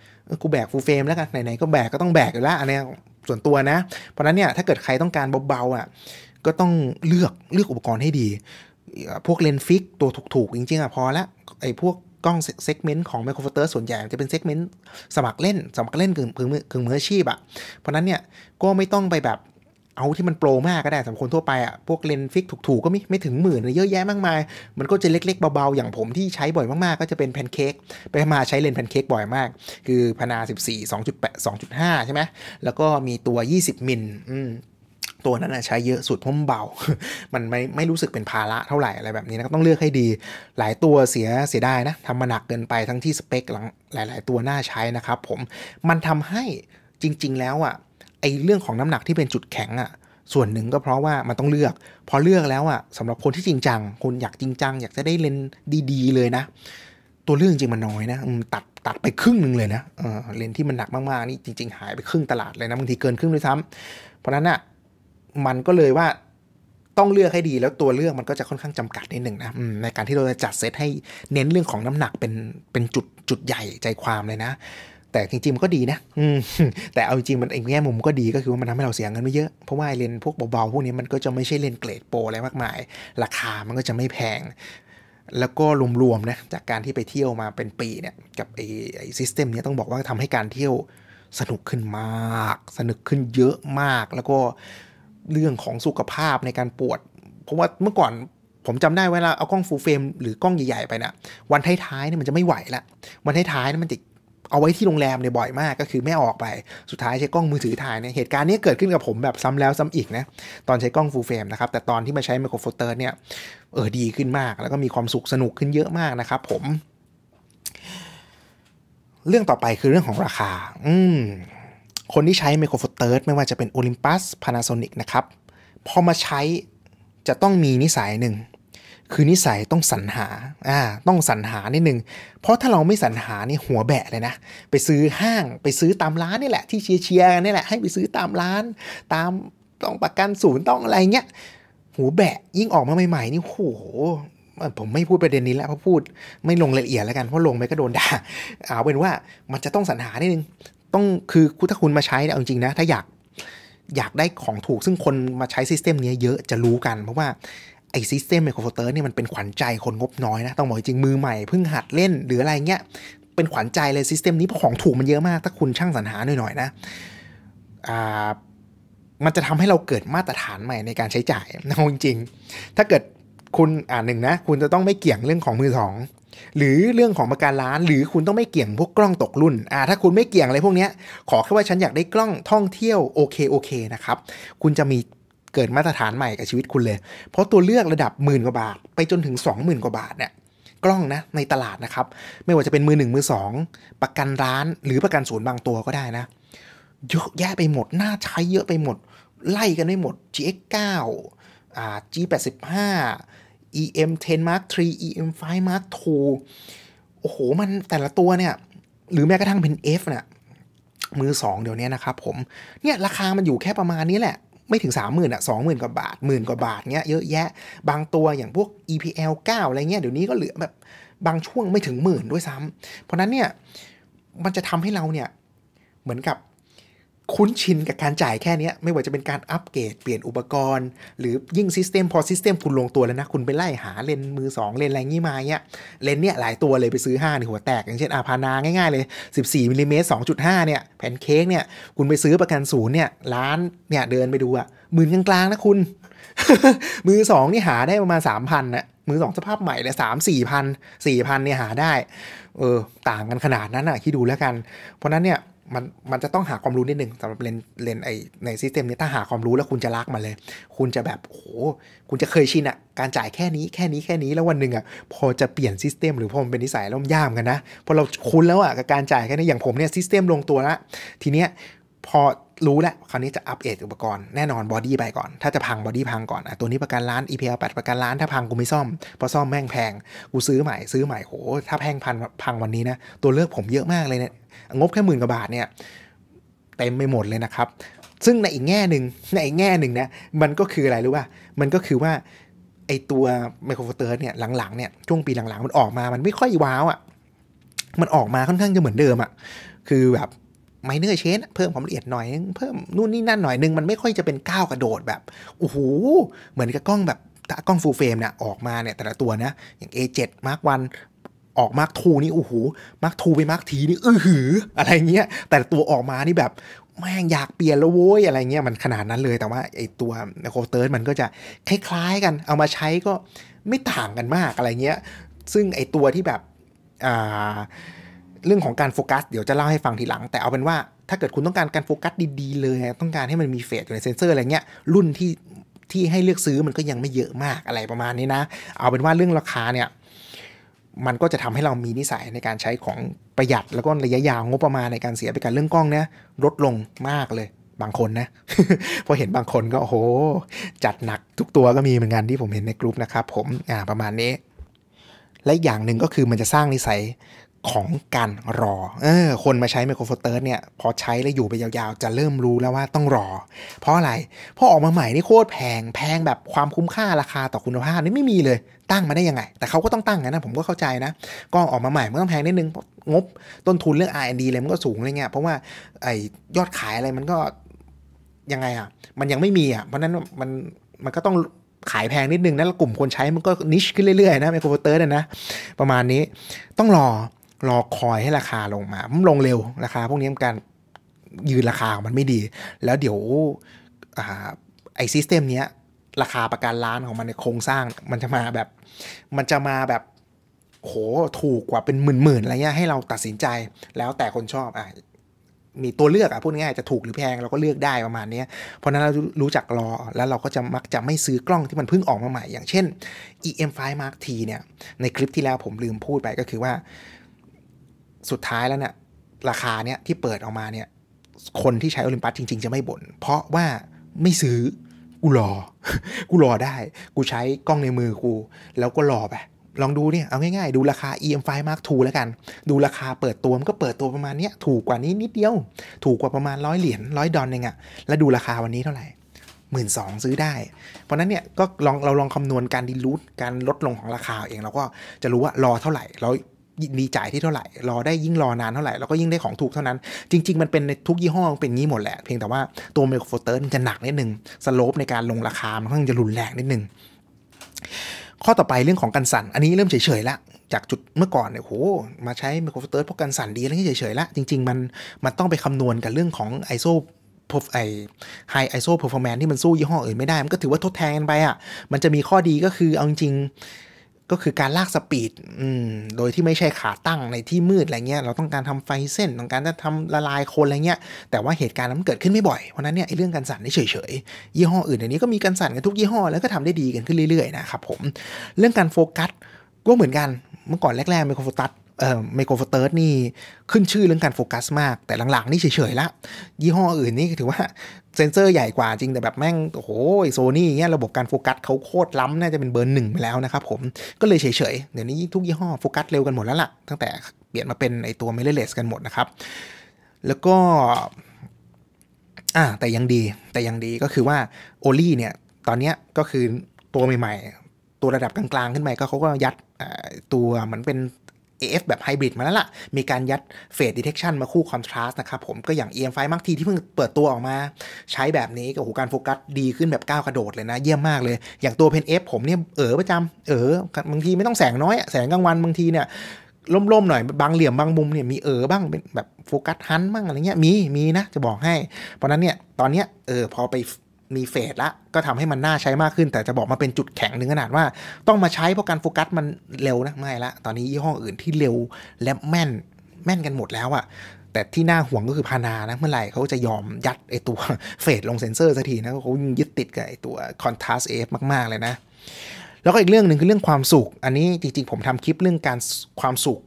[SPEAKER 1] กูแบกฟูลเฟรมแล้วกัน ไหนๆ ก็แบกก็ต้องแบกอยู่แล้วอันนี้ ส่วนตัวนะ เพราะนั้นเนี่ย ถ้าเกิดใครต้องการเบาๆ อ่ะ ก็ต้องเลือกเลือกอุปกรณ์ให้ดีพวกเลนฟิกตัวถูกๆจริง ๆอะพอละไอ้พวกกล้องเซกเมนต์ของไมโครโฟเตอร์ส่วนใหญ่จะเป็นเซกเมนต์ สมัครเล่น สมัครเล่นกึ่งกึ่งกึ่งมืออาชีพอะเพราะนั้นเนี่ยก็ไม่ต้องไปแบบเอาที่มันโปรมากก็ได้สำหรับคนทั่วไปอะพวกเลนฟิกถูกๆก็ม่ไม่ถึงหมื่นเยอะแยะมากมายมันก็จะเล็กๆเบาๆ อย่างผมที่ใช้บ่อยมากๆ ก็จะเป็นแพนเค้กไปมาใช้เลนแพนเค้กบ่อยมากคือพนา 14 2.8 2.5 ใช่ไหมแล้วก็มีตัว 20มิลอืมตัวนั้นใช้เยอะสุดเพราะมันเบา มันไม่ไม่รู้สึกเป็นภาระเท่าไหร่อะไรแบบนี้นะก็ต้องเลือกให้ดีหลายตัวเสียเสียได้นะทำมาหนักเกินไปทั้งที่สเปคหลายหลายตัวน่าใช้นะครับผมมันทำให้จริง ๆ แล้วอะ่ะไอเรื่องของน้ำหนักที่เป็นจุดแข็งอะ่ะ ส่วนหนึ่งก็เพราะว่ามันต้องเลือก พอเลือกแล้วอะ่ะสำหรับคนที่จริงจัง คนอยากจริงจังอยากจะได้เลนดีๆ เลยนะ ตัวเรื่องจริงมันน้อยนะตัดตัดไปครึ่งหนึ่งเลยนะเเลนที่มันหนักมากๆนี่จริงๆ หายไปครึ่งตลาดเลยนะบางทีเกินครึ่งด้วยซ้ำ เพราะนั้นอะ่ะมันก็เลยว่าต้องเลือกให้ดี แล้วตัวเลือกมันก็จะค่อนข้างจำกัดนิดหนึ่งนะในการที่เราจะจัดเซตให้เน้นเรื่องของน้ำหนักเป็นเป็นจุดจุดใหญ่ใจความเลยนะแต่จริงๆมันก็ดีนะแต่เอาจริงมันเองแง่มุมก็ดีก็คือว่ามันทำให้เราเสียเงินไม่เยอะ เพราะว่าเลนพวกเบาๆพวกนี้มันก็จะไม่ใช่เลนเกรดโปรอะไรมากมาย ราคามันก็จะไม่แพง แล้วก็รวมๆนะจากการที่ไปเที่ยวมาเป็นปีเนี่ยกับไอ้ไอ้ซิสเต็มนี้ต้องบอกว่าทำให้การเที่ยวสนุกขึ้นมาก สนุกขึ้นเยอะมากแล้วก็เรื่องของสุขภาพในการปวด เพราะว่าเมื่อก่อน ผมจำได้เวลาเอากล้องฟูลเฟรมหรือกล้องใหญ่ๆไปนะวันท้ายๆเนี่ยมันจะไม่ไหวละวันท้ายๆนี่มันจดเอาไว้ที่โรงแรมเนี่ยบ่อยมาก ก็คือไม่ออกไปสุดท้ายใช้กล้องมือถือถ่ายเนี่ยเหตุการณ์นี้เกิดขึ้นกับผมแบบซ้ำแล้วซ้ำอีกนะ ตอนใช้กล้องฟูลเฟรมนะครับ แต่ตอนที่มาใช้ไมโครโฟเตอร์ เนี่ย เออดีขึ้นมาก แล้วก็มีความสุขสนุกขึ้นเยอะมากนะครับ ผม เรื่องต่อไปคือเรื่องของราคา อืมคนที่ใช้ไมโครโฟเตอร์ไม่ว่าจะเป็น o l y m p ั s Panasonic นะครับ พอมาใช้จะต้องมีนิสัยหนึ่ง คือนิสัยต้องสรรหาอ่าต้องสรรหานิดหนึ่ง เพราะถ้าเราไม่สรรหานี่ หัวแบะเลยนะ ไปซื้อห้าง ไปซื้อตามร้านนี่แหละที่เชียร์เชียร์นี่แหละ ให้ไปซื้อตามร้าน ตามต้องประกันศูนย์ต้องอะไรเงี้ย หัวแบะยิ่งออกมาใหม่ๆ นี่โหผมไม่พูดประเด็นนี้แล้วเพราะพูดไม่ลงรายละเอียดแล้วกันเพราะลงไปก็โดนด่า เอาเป็นว่ามันจะต้องสรรหานิดนึงต้องคือถ้าคุณมาใช้เนี่ยจริงๆนะถ้าอยากอยากได้ของถูก ซึ่งคนมาใช้ซิสเต็มนี้เยอะจะรู้กัน เพราะว่าไอ้ซิสเต็มไมโครโฟเตอร์เนี่ยมันเป็นขวัญใจคนงบน้อยนะต้องบอกจริงมือใหม่เพิ่งหัดเล่นหรืออะไรเงี้ยเป็นขวัญใจเลยซิสเต็มนี้เพราะของถูกมันเยอะมากถ้าคุณช่างสรรหาหน่อยๆนะอ่ามันจะทำให้เราเกิดมาตรฐานใหม่ในการใช้จ่ายนะจริงๆ ถ้าเกิดคุณอ่าหนึ่งนะคุณจะต้องไม่เกี่ยงเรื่องของมือสองหรือเรื่องของประกันร้านหรือคุณต้องไม่เกี่ยงพวกกล้องตกรุ่นอ่าถ้าคุณไม่เกี่ยงอะไรพวกนี้ ขอแค่ว่าฉันอยากได้กล้องท่องเที่ยว โอเค โอเคนะครับ คุณจะมีเกิดมาตรฐานใหม่กับชีวิตคุณเลย เพราะตัวเลือกระดับหมื่นกว่าบาทไปจนถึง20,000กว่าบาทเนี่ยกล้องนะในตลาดนะครับไม่ว่าจะเป็นมือหนึ่งมือสองประกันร้านหรือประกันศูนย์บางตัวก็ได้นะเยอะแยะไปหมดน่าใช้เยอะไปหมด ไล่กันได้หมด GX9 อ่า G85 EM 10 Mark 3 EM 5 Mark 2โอ้โห มันแต่ละตัวเนี่ย หรือแม้กระทั่งเป็น F เนี่ยมือ 2 เดี๋ยวนี้นะครับผม เนี่ย ราคามันอยู่แค่ประมาณนี้แหละ ไม่ถึง 3 0,000ื่นอ่ะสองหมื่นกว่าบาทหมื่นกว่าบาทเงี้ย เยอะแยะ บางตัวอย่างพวก EPL 9 อะไรเงี้ย เดี๋ยวนี้ก็เหลือแบบ บางช่วงไม่ถึงหมื่นด้วยซ้ำ เพราะนั้นเนี่ย มันจะทำให้เราเนี่ย เหมือนกับคุ้นชินกับการจ่ายแค่นี้ไม่ว่าจะเป็นการอัปเกรดเปลี่ยนอุปกรณ์หรือยิ่งซิสเต็มพอซิสเต็มคุณลงตัวแล้วนะ คุณไปไล่หาเลน มือ2เลนอะไรงี้มาเนี่ยเลนเนี่ย หลายตัวเลยไปซื้อ5ในหัวแตกอย่างเช่นอาพานาง่ายๆเลย 14มิลลิเมตร2.5 เนี่ยแผ่นเค้กเนี่ย คุณไปซื้อประกันศูนย์เนี่ย ร้านเนี่ยเดินไปดูอะหมื่นกลางๆนะคุณมือ2นี่หาได้ประมาณ3,000นะมือสองสภาพใหม่เลยสามสี่พันสี่พันเนี่ยหาได้เออต่างกันขนาดนั้นอ่ะคิดดูแล้วกัน เพราะนั้นเนี่ยมันมันจะต้องหาความรู้นิดนึงสำหรับเลนเลนไอในซิสเต็มนี้ ถ้าหาความรู้แล้วคุณจะรักมันเลยคุณจะแบบโหคุณจะเคยชินอะการจ่ายแค่นี้แค่นี้แค่นี้แล้ววันหนึ่งอะพอจะเปลี่ยนซิสเต็มหรือพอมันเป็นนิสัยแล้วมันยามกันนะพอเราคุ้นแล้วอะกับการจ่ายแค่นี้อย่างผมเนี่ยซิสเต็มลงตัวละทีเนี้ยพอรู้แล้วคราวนี้จะอัปเดตอุปกรณ์แน่นอนบอดี้ไปก่อนถ้าจะพังบอดี้พังก่อนอ่ะตัวนี้ประกันล้าน EPL 8 ประกันล้านถ้าพังกูไม่ซ่อม พอซ่อมแม่งแพงกูซื้อ ใหม่ซื้อใหม่โหถ้าแพงพันพังวันนี้นะ ตัวเลือกผมเยอะมากเลยเนี่ยงบแค่หมื่นกว่าบาทเนี่ยเต็มไปหมดเลยนะครับ ซึ่ง ในอีกแง่หนึ่งในอีกแง่หนึ่งนะมันก็คืออะไรรู้ป่ะมันก็คือว่าไอตัวไมโครโฟเตอร์เนี่ยหลังๆเนี่ยช่วงปีหลังๆมันออกมา มันไม่ค่อยว้าวอะ่ะมันออกมาค่อนข้างจะเหมือนเดิมอะ่ะคือแบบไมเนอร์เชนเพิ่มความละเอียดหน่อย เพิ่มนู่นนี่นั่นหน่อยนึงมันไม่ค่อยจะเป็นก้าวกระโดดแบบโอ้โหเหมือนกับกล้องแบบถ้ากล้องฟูลเฟรมเนี่ยออกมาเนี่ยแต่ละตัวนะ อย่าง A7 Mark 1ออกมาร์กทูนี่โอ้โหมาร์กทูไปมาร์กทีนี่เออหืออะไรเงี้ย แต่ตัวออกมานี่แบบแม่งอยากเปลี่ยนแล้วโว้ยอะไรเงี้ยมันขนาดนั้นเลยแต่ว่าไอตัวโคเติร์มันก็จะคล้ายๆกันเอามาใช้ก็ไม่ต่างกันมากอะไรเงี้ย ซึ่งไอตัวที่แบบ อ่าเรื่องของการโฟกัสเดี๋ยวจะเล่าให้ฟังทีหลังแต่เอาเป็นว่าถ้าเกิดคุณต้องการการโฟกัส ดี ๆ เลย ต้องการให้มันมีเฟสอยู่ในเซนเซอร์อะไรเงี้ย รุ่นที่ที่ให้เลือกซื้อมันก็ยังไม่เยอะมากอะไรประมาณนี้นะ เอาเป็นว่าเรื่องราคาเนี่ยมันก็จะทำให้เรามีนิสัยในการใช้ของประหยัด แล้วก็ระยะยาวงบประมาณในการเสียไปกับเรื่องกล้องเนี่ยลดลงมากเลยบางคนนะพอเห็นบางคนก็โโห จัดหนักทุกตัวก็มีเหมือนกันที่ผมเห็นในกลุ่มนะครับผมอ่าประมาณนี้ และอย่างหนึ่งก็คือมันจะสร้างนิสัยของการรอเออคนมาใช้ไมโครโฟเตอร์เนี่ย พอใช้แล้วอยู่ไปยาวๆ จะเริ่มรู้แล้วว่าต้องรอ เพราะอะไร เพราะออกมาใหม่นี่โคตรแพงแพงแบบความคุ้มค่าราคาต่อคุณภาพนี่ไม่มีเลยตั้งมาได้ยังไง แต่เขาก็ต้องตั้งนะ ผมก็เข้าใจนะ ก็ออกมาใหม่ มันต้องแพงนิดนึง งบต้นทุนเรื่อง R&D อะไรมันก็สูงเลยเนี่ยเพราะว่าไอ้ยอดขายอะไรมันก็ยังไงอ่ะมันยังไม่มีอ่ะเพราะนั้นมันมันก็ต้องขายแพงนิดนึงนะแล้วกลุ่มคนใช้มันก็นิชขึ้นเรื่อยๆนะไมโครโฟเตอร์เนี่ยนะประมาณนี้ต้องรอรอคอยให้ราคาลงมามันลงเร็วราคาพวกนี้มันการยืนราคาของมันไม่ดี แล้วเดี๋ยวอไอ้ซิสเต็มเนี้ยราคาประกันล้านของมันในโครงสร้าง มันจะมาแบบ มันจะมาแบบโหถูกกว่าเป็นหมื่นๆอะไรเงี้ยให้เราตัดสินใจ แล้วแต่คนชอบอ่ะมีตัวเลือกอ่ะพูดง่ายจะถูกหรือแพงเราก็เลือกได้ประมาณนี้เพราะนั้นเรารู้จักรอแล้วเราก็จะมักจะไม่ซื้อกล้องที่มันเพิ่งออกมาใหม่อย่างเช่น EM5 Mark T เนี่ยในคลิปที่แล้วผมลืมพูดไปก็คือว่าสุดท้ายแล้วเนี่ยราคาเนี่ยที่เปิดออกมาเนี่ยคนที่ใช้โอลิมปัสจริงๆ จะไม่บน่นเพราะว่าไม่ซื้อกูรอ กูรอได้ กูใช้กล้องในมือกู แล้วก็รอไปลองดูเนี่ย เอาง่ายๆ ดูราคา EM5 Mark II แล้วกัน ดูราคาเปิดตัวมันก็เปิดตัวประมาณเนี้ยถูกกว่านี้นิดเดียว ถูกกว่าประมาณร้อยเหรียญร้อยดอลเองอะแล้วดูราคาวันนี้เท่าไหร่หมื่นสองซื้อได้ เพราะนั้นเนี่ยก็ลองเราลองคำนวณการดิลูทการลดลงของราคาเองเราก็จะรู้ว่ารอเท่าไหร่แล้วดีจ่ายที่เท่าไหร่ รอได้ยิ่งรอนานเท่าไหร่เราก็ยิ่งได้ของถูกเท่านั้น จริง ๆ มันเป็นในทุกยี่ห้อเป็นงี้หมดแหละ เพียงแต่ว่าตัวเมลโฟเตอร์จะหนักนิดนึง สโลปในการลงราคา มันค่อนงจะรุนแรงนิดนึง ข้อต่อไปเรื่องของกันสั่น อันนี้เริ่มเฉยๆละจากจุดเมื่อก่อนเนี่ยโหมาใช้เมโโฟเตอร์พราะกันสั่นดี แล้วเฉยๆละจริงๆมัน มันต้องไปคำนวณกับเรื่องของ ISO ไอไฮไอโซเพอร์ฟอร์แมนที่มันสู้ยี่ห้ออื่นไม่ได้ มันก็ถือว่าทดแทนกันไปอ่ะ มันจะมีข้อดีก็คือ เอาจริงก็คือการลากสปีดโดยที่ไม่ใช่ขาตั้งในที่มืดอะไรเงี้ย เราต้องการทำไฟเส้น ต้องการจะทำละลายคนอะไรเงี้ย แต่ว่าเหตุการณ์นั้นเกิดขึ้นไม่บ่อย เพราะนั้นเนี่ยไอ้เรื่องการสั่นนี่เฉย ๆยี่ห้ออื่นเดี๋ยวนี้ก็มีการสั่นกันทุกยี่ห้อ แล้วก็ทำได้ดีกันขึ้นเรื่อยๆ นะครับผม เรื่องการโฟกัสก็เหมือนกันเมื่อก่อนแรกๆไมโครโฟตัสเอ่อไมโครโฟเตอร์นี่ขึ้นชื่อเรื่องการโฟกัสมาก แต่หลังๆนี่เฉยๆละยี่ห้ออื่นนี่ถือว่าเซนเซอร์ใหญ่กว่าจริงแต่แบบแม่งโอ้โหโซนี่เงี้ยระบบการโฟกัสเขาโคตรล้ำน่าจะเป็นเบอร์หนึ่งไปแล้วนะครับผม ก็เลยเฉย ๆ เดี๋ยวนี้ทุกยี่ห้อโฟกัสเร็วกันหมดแล้วล่ะตั้งแต่เปลี่ยนมาเป็นไอตัวเมลเลสกันหมดนะครับแล้วก็อ่าแต่ยังดีแต่ยังดีก็คือว่าโอลี่เนี่ยตอนเนี้ยก็คือตัวใหม่ตัวระดับกลางๆ ขึ้นไปก็เขาก็ยัดตัวเหมือนเป็น AF แบบไฮบริดมาแล้วละ่ะ มีการยัดเฟดดิเทคชันมาคู่คอนทราสต์นะครับ ผมก็อย่าง EM5 มากทีที่เพิ่งเปิดตัวออกมาใช้แบบนี้ก็โหการโฟกัสดีขึ้นแบบก้าวกระโดดเลยนะ เยี่ยมมากเลย อย่างตัวเพนเอฟผมเนี่ย เออประจำเออบางทีไม่ต้องแสงน้อย แสงกลางวัน บางทีเนี่ย ล่มๆหน่อยบางเหลี่ยมบางมุมเนี่ยมีเออบ้างเป็นแบบโฟกัสฮันบ้างอะไรเงี้ยมีมีนะจะบอกให้ เพราะนั้นเนี่ยตอนเนี้ยเออพอไปมีเฟดละก็ทำให้มันน่าใช้มากขึ้น แต่จะบอกมาเป็นจุดแข็งหนึ่งขนาดว่า ต้องมาใช้เพราะการโฟกัสมันเร็วนะ ไม่ละตอนนี้ยี่ห้ออื่นที่เร็วและแม่นแม่นกันหมดแล้วอะแต่ที่น่าห่วงก็คือพานานะ เมื่อไหร่เขาจะยอมยัดไอตัวเฟดลงเซนเซอร์สักทีนะเขายึดติดกับไอตัวคอนทราสเอฟมากๆเลยนะ แล้วก็อีกเรื่องหนึ่งคือเรื่องความสุขอันนี้จริงๆผมทำคลิปเรื่องการความสุข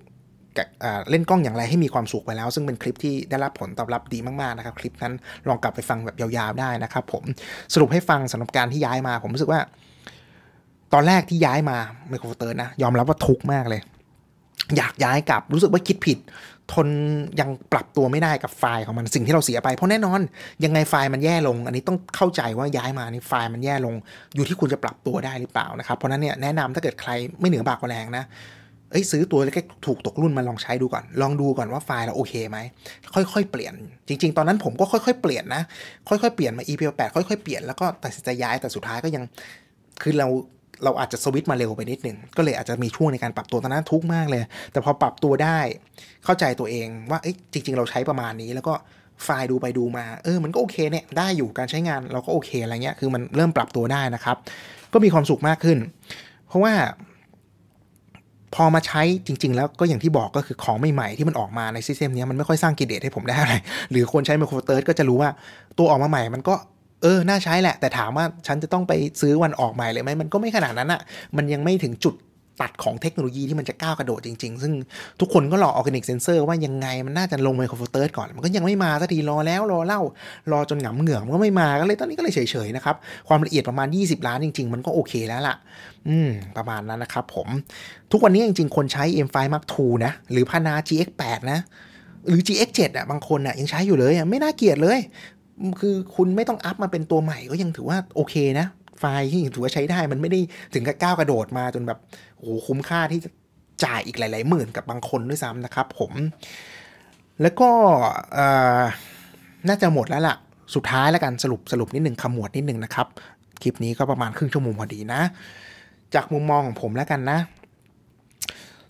[SPEAKER 1] เล่นกล้องอย่างไรให้มีความสุขไปแล้ว ซึ่งเป็นคลิปที่ได้รับผลตอบรับดีมากๆนะครับ คลิปนั้นลองกลับไปฟังแบบยาวๆได้นะครับ ผมสรุปให้ฟังสำหรับการที่ย้ายมา ผมรู้สึกว่า ตอนแรกที่ย้ายมาไมโครเตอร์นะ ยอมรับว่าทุกมากเลย อยากย้ายกลับรู้สึกว่าคิดผิด ทนยังปรับตัวไม่ได้กับไฟล์ของมันสิ่งที่เราเสียไปเพราะแน่นอน ยังไงไฟล์มันแย่ลง อันนี้ต้องเข้าใจว่าย้ายมานี่ไฟล์มันแย่ลง อยู่ที่คุณจะปรับตัวได้หรือเปล่านะครับเพราะนั้นเนี่ยแนะนำถ้าเกิดใครไม่เหนือบากกว่าแรงนะเอ้ยซื้อตัวแล้วก็ถูกตกรุ่นมาลองใช้ดูก่อน ลองดูก่อนว่าไฟล์เราโอเคไหม ค่อยๆ เปลี่ยน จริงๆ ตอนนั้นผมก็ค่อยๆ เปลี่ยนนะ ค่อยๆ เปลี่ยนมา e p 8ค่อย ๆ เปลี่ยนแล้วก็ตัดสินใจย้าย แต่สุดท้ายก็ยัง คือเรา เราอาจจะสวิตมาเร็วไปนิดนึง ก็เลยอาจจะมีช่วงในการปรับตัวตอนนั้นทุกมากเลย แต่พอปรับตัวได้ เข้าใจตัวเองว่าเอ้ยจริง ๆ เราใช้ประมาณนี้แล้วก็ไฟล์ดูไปดูมา เออ มันก็โอเค เนี่ย ได้อยู่การใช้งานเราก็โอเคอะไรเงี้ย คือมันเริ่มปรับตัวได้นะครับ ก็มีความสุขมากขึ้น เพราะว่าพอมาใช้จริงๆแล้วก็อย่างที่บอกก็คือของใหม่ๆที่มันออกมาในซิสเต็มนี้ มันไม่ค่อยสร้างกิเลสให้ผมได้อะไร หรือคนใช้ m มค r o f o u r t e r ก็จะรู้ว่า ตัวออกมาใหม่ มันก็เออ น่าใช้แหละ แต่ถามว่าฉันจะต้องไปซื้อวันออกใหม่เลยไหมมันก็ไม่ขนาดนั้นอะ่ะมันยังไม่ถึงจุดตัดของเทคโนโลยีที่มันจะก้าวกระโดดจริงๆ ซึ่งทุกคนก็รอออร์แกนิกเซนเซอร์ว่ายังไง มันน่าจะลงไมโครโฟเตอร์ก่อน มันก็ยังไม่มาสักที รอแล้ว รอเล่ารอจนหงำเหงื่อมันก็ไม่มา ก็เลยตอนนี้ก็เลยเฉยๆ นะครับ ความละเอียดประมาณ 20 ล้านจริงๆ มันก็โอเคแล้วล่ะ อืม ประมาณนั้นนะครับผม ทุกวันนี้จริง ๆ คนใช้ M5 Mark II นะ หรือพานา GX8 นะ หรือ GX7 อ่ะบางคนอ่ะยังใช้อยู่เลยอ่ะไม่น่าเกียดเลย คือคุณไม่ต้องอัพมาเป็นตัวใหม่ก็ยังถือว่าโอเค นะไฟล์ที่ถือว่าใช้ได้ มันไม่ได้ถึงกับก้าวกระโดดมาจนแบบโอ้คุ้มค่าที่จะจ่ายอีกหลายๆหมื่นกับบางคนด้วยซ้ำนะครับผมแล้วก็น่าจะหมดแล้วล่ะ สุดท้ายแล้วกันสรุปสรุปนิดหนึ่งขมวดนิดหนึ่งนะครับคลิปนี้ก็ประมาณครึ่งชั่วโมงพอดีนะจากมุมมองของผมแล้วกันนะ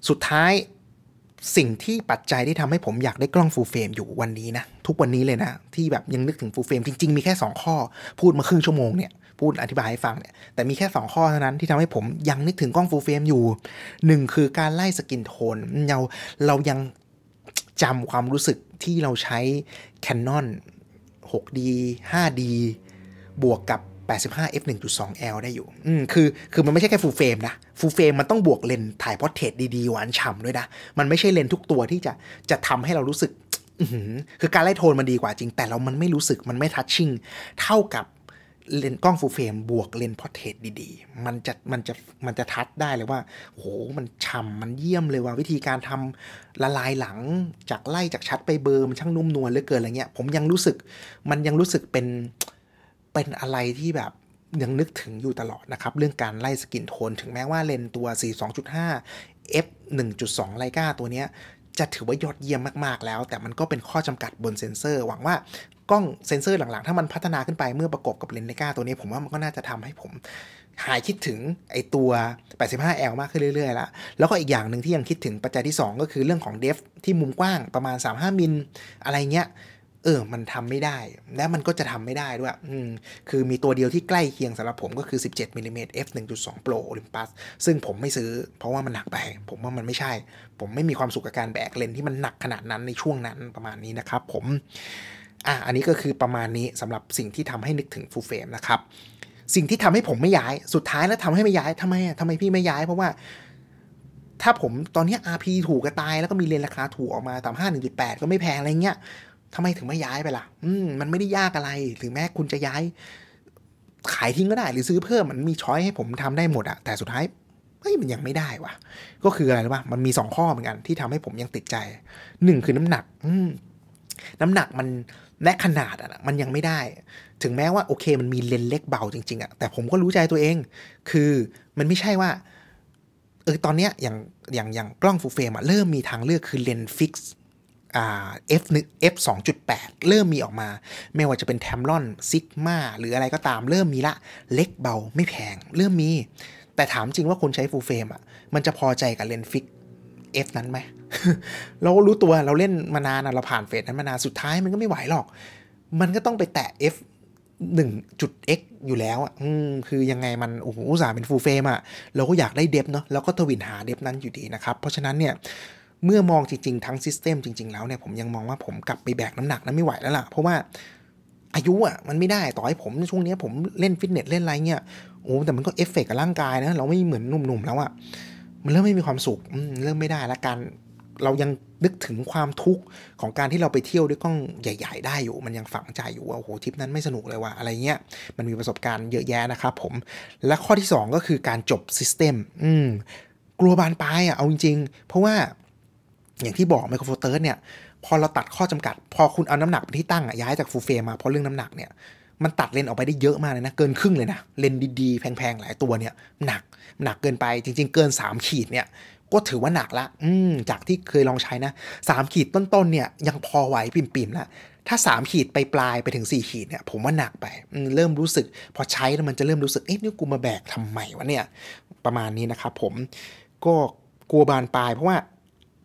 [SPEAKER 1] สุดท้ายสิ่งที่ปัจจัยที่ทำให้ผมอยากได้กล้องฟูลเฟรมอยู่วันนี้นะทุกวันนี้เลยนะ ที่แบบยังนึกถึงฟูลเฟรมจริง ๆมีแค่ 2 ข้อพูดมาครึ่งชั่วโมงเนี่ยพูดอธิบายให้ฟังเนี่ยแต่มีแค่ 2 ข้อเท่านั้นที่ทำให้ผมยังนึกถึงกล้องฟูลเฟรมอยู่ 1 คือการไล่สกินโทนเราเรายังจำความรู้สึกที่เราใช้คนนอน 6D 5D บวกกับ 85 f 1.2 l ได้อยู่อืมคือคือมันไม่ใช่แค่ฟูลเฟรมนะ ฟูลเฟรมมันต้องบวกเลนถ่ายพอร์เทรตดีๆหวานฉ่ำด้วยนะมันไม่ใช่เลนทุกตัวที่จะจะทำให้เรารู้สึกคือการไล่โทนมันดีกว่าจริง แต่เรามันไม่รู้สึกมันไม่ทัชชิ่งเท่ากับเลนกล้องฟูเฟรมบวกเลนพอร์เทรตดีๆมันจะมันจะมันจะทัดได้เลยว่า โหมันฉ่ำมันเยี่ยมเลยว่าวิธีการทำละลายหลังจากไล่จากชัดไปเบอร์มันช่างนุ่มนวลเหลือเกินอะไรเงี้ย ผมยังรู้สึกมันยังรู้สึกเป็นเป็นอะไรที่แบบยังนึกถึงอยู่ตลอดนะครับ เรื่องการไล่สกินโทนถึงแม้ว่าเลนตัว 42.5 f 1.2ไลกาตัวเนี้ยจะถือว่ายอดเยี่ยมมากๆแล้ว แต่มันก็เป็นข้อจำกัดบนเซนเซอร์ หวังว่ากล้องเซ็นเซอร์หลังๆ ถ้ามันพัฒนาขึ้นไปเมื่อประกบกับเลนส์เลกาตัวนี้ ผมว่ามันก็น่าจะทำให้ผมหายคิดถึงไอตัว 85L มากขึ้นเรื่อยๆละแล้วก็อีกอย่างหนึ่งที่ยังคิดถึงปัจจัยที่ 2 ก็คือเรื่องของเดฟที่มุมกว้างประมาณ 35 มิลอะไรเงี้ย เออ มันทำไม่ได้ และมันก็จะทำไม่ได้ด้วย อืมคือมีตัวเดียวที่ใกล้เคียงสำหรับผมก็คือ 17มิลิเมตร f 1.2 Pro Olympus ซึ่งผมไม่ซื้อเพราะว่ามันหนักไป ผมว่ามันไม่ใช่ ผมไม่มีความสุขกับการแบกเลนที่มันหนักขนาดนั้นในช่วงนั้นประมาณนี้นะครับ ผมอ่ะ อันนี้ก็คือประมาณนี้สำหรับสิ่งที่ทำให้นึกถึงฟูเฟรมนะครับ สิ่งที่ทำให้ผมไม่ย้าย สุดท้ายแล้วทำให้ไม่ย้ายทำไมอ่ะทำไมพี่ไม่ย้าย เพราะว่า ถ้าผมตอนนี้ RP ถูกกระตายแล้วก็มีเลนราคาถูกออกมาตามห้าหนึ่งจุดแปดก็ไม่แพงอะไรเงี้ยทำไมถึงไม่ย้ายไปล่ะอืมมันไม่ได้ยากอะไร ถึงแม้คุณจะย้าย ขายทิ้งก็ได้ หรือซื้อเพิ่มมันมีช้อยให้ผมทำได้หมดอะแต่สุดท้ายเฮ้ยมันยังไม่ได้วะก็คืออะไรรู้ป่ะมันมีสองข้อเหมือนกัน ที่ทำให้ผมยังติดใจงคือน้ำหนัก อืน้ำหนักมันและขนาดอ่ะมันยังไม่ได้ ถึงแม้ว่า โอเคมันมีเลนเล็กเบาจริงๆอ่ะแต่ผมก็รู้ใจตัวเอง คือมันไม่ใช่ว่าเออตอนเนี้ยอย่างอย่างอย่างกล้องฟูเฟรมอ่ะเริ่มมีทางเลือกคือเลนฟิกซ์อ่า f ง f ปดเริ่มมีออกมา ไม่ว่าจะเป็นแทมลอนซิกมาหรืออะไรก็ตามเริ่มมีละ เล็กเบาไม่แพงเริ่มมี แต่ถามจริงว่าคนใช้ฟูเฟรมอ่ะมันจะพอใจกับเลนฟิก f นั้นไหมเรารู้ตัวเราเล่นมานานเราผ่านเฟสนั้นมานานสุดท้ายมันก็ไม่ไหวหรอก มันก็ต้องไปแตะ f 1.x อยู่แล้วอ่ะคือยังไงมันโอ้โหอุตส่าห์เป็นฟูลเฟรมอ่ะ เราก็อยากได้เดฟเนาะแล้วก็ทวินหาเดฟนั้นอยู่ดีนะครับ เพราะฉะนั้นเนี่ย เมื่อมองจริง ๆ ทั้งซิสเต็มจริงๆ แล้วเนี่ย ผมยังมองว่าผมกลับไปแบกน้ำหนักนั้นไม่ไหวแล้วล่ะเพราะว่าอายุอ่ะมันไม่ได้ต่อให้ผมช่วงนี้ ผมเล่นฟิตเนสเล่นอะไรเงี้ยโอ้แต่มันก็เอฟเฟกกับร่างกายนะเราไม่เหมือนหนุ่มๆแล้วอ่ะมันเริ่มไม่มีความสุขเริ่มไม่ได้ละการเรายังนึกถึงความทุกข์ของการที่เราไปเที่ยวด้วยกล้องใหญ่ ๆ ได้อยู่ มันยังฝังใจอยู่ว่าโอ้โหทริปนั้นไม่สนุกเลยว่ะอะไรเงี้ย มันมีประสบการณ์เยอะแยะนะครับผมและข้อที่2ก็คือการจบซิสเต็มอืมกลัวบานปลายอ่ะ เอาจริง ๆ เพราะว่า อย่างที่บอกไมโครโฟเตอร์เนี่ย พอเราตัดข้อจำกัด พอคุณเอาน้ำหนักไปที่ตั้งอ่ะย้ายจากฟูเฟรมมาเพราะเรื่องน้ำหนักเนี่ยมันตัดเลนออกไปได้เยอะมากเลยนะเกินครึ่งเลยนะเลนดีๆ แพงๆหลายตัวเนี่ย หนักหนักเกินไป จริง ๆ เกิน3ขีดเนี่ยก็ถือว่าหนักละ อืจากที่เคยลองใช้นะสามขีดต้นๆ เนี่ย ยังพอไหวปิ่มๆและ ถ้าสามขีดไปปลายไปถึงสี่ขีดเนี่ยผมว่าหนักไป เริ่มรู้สึก พอใช้แล้วมันจะเริ่มรู้สึก เอ๊ะนี่กูมาแบกทำไมวะเนี่ย ประมาณนี้นะครับผมก็กลัวบานปลายเพราะว่า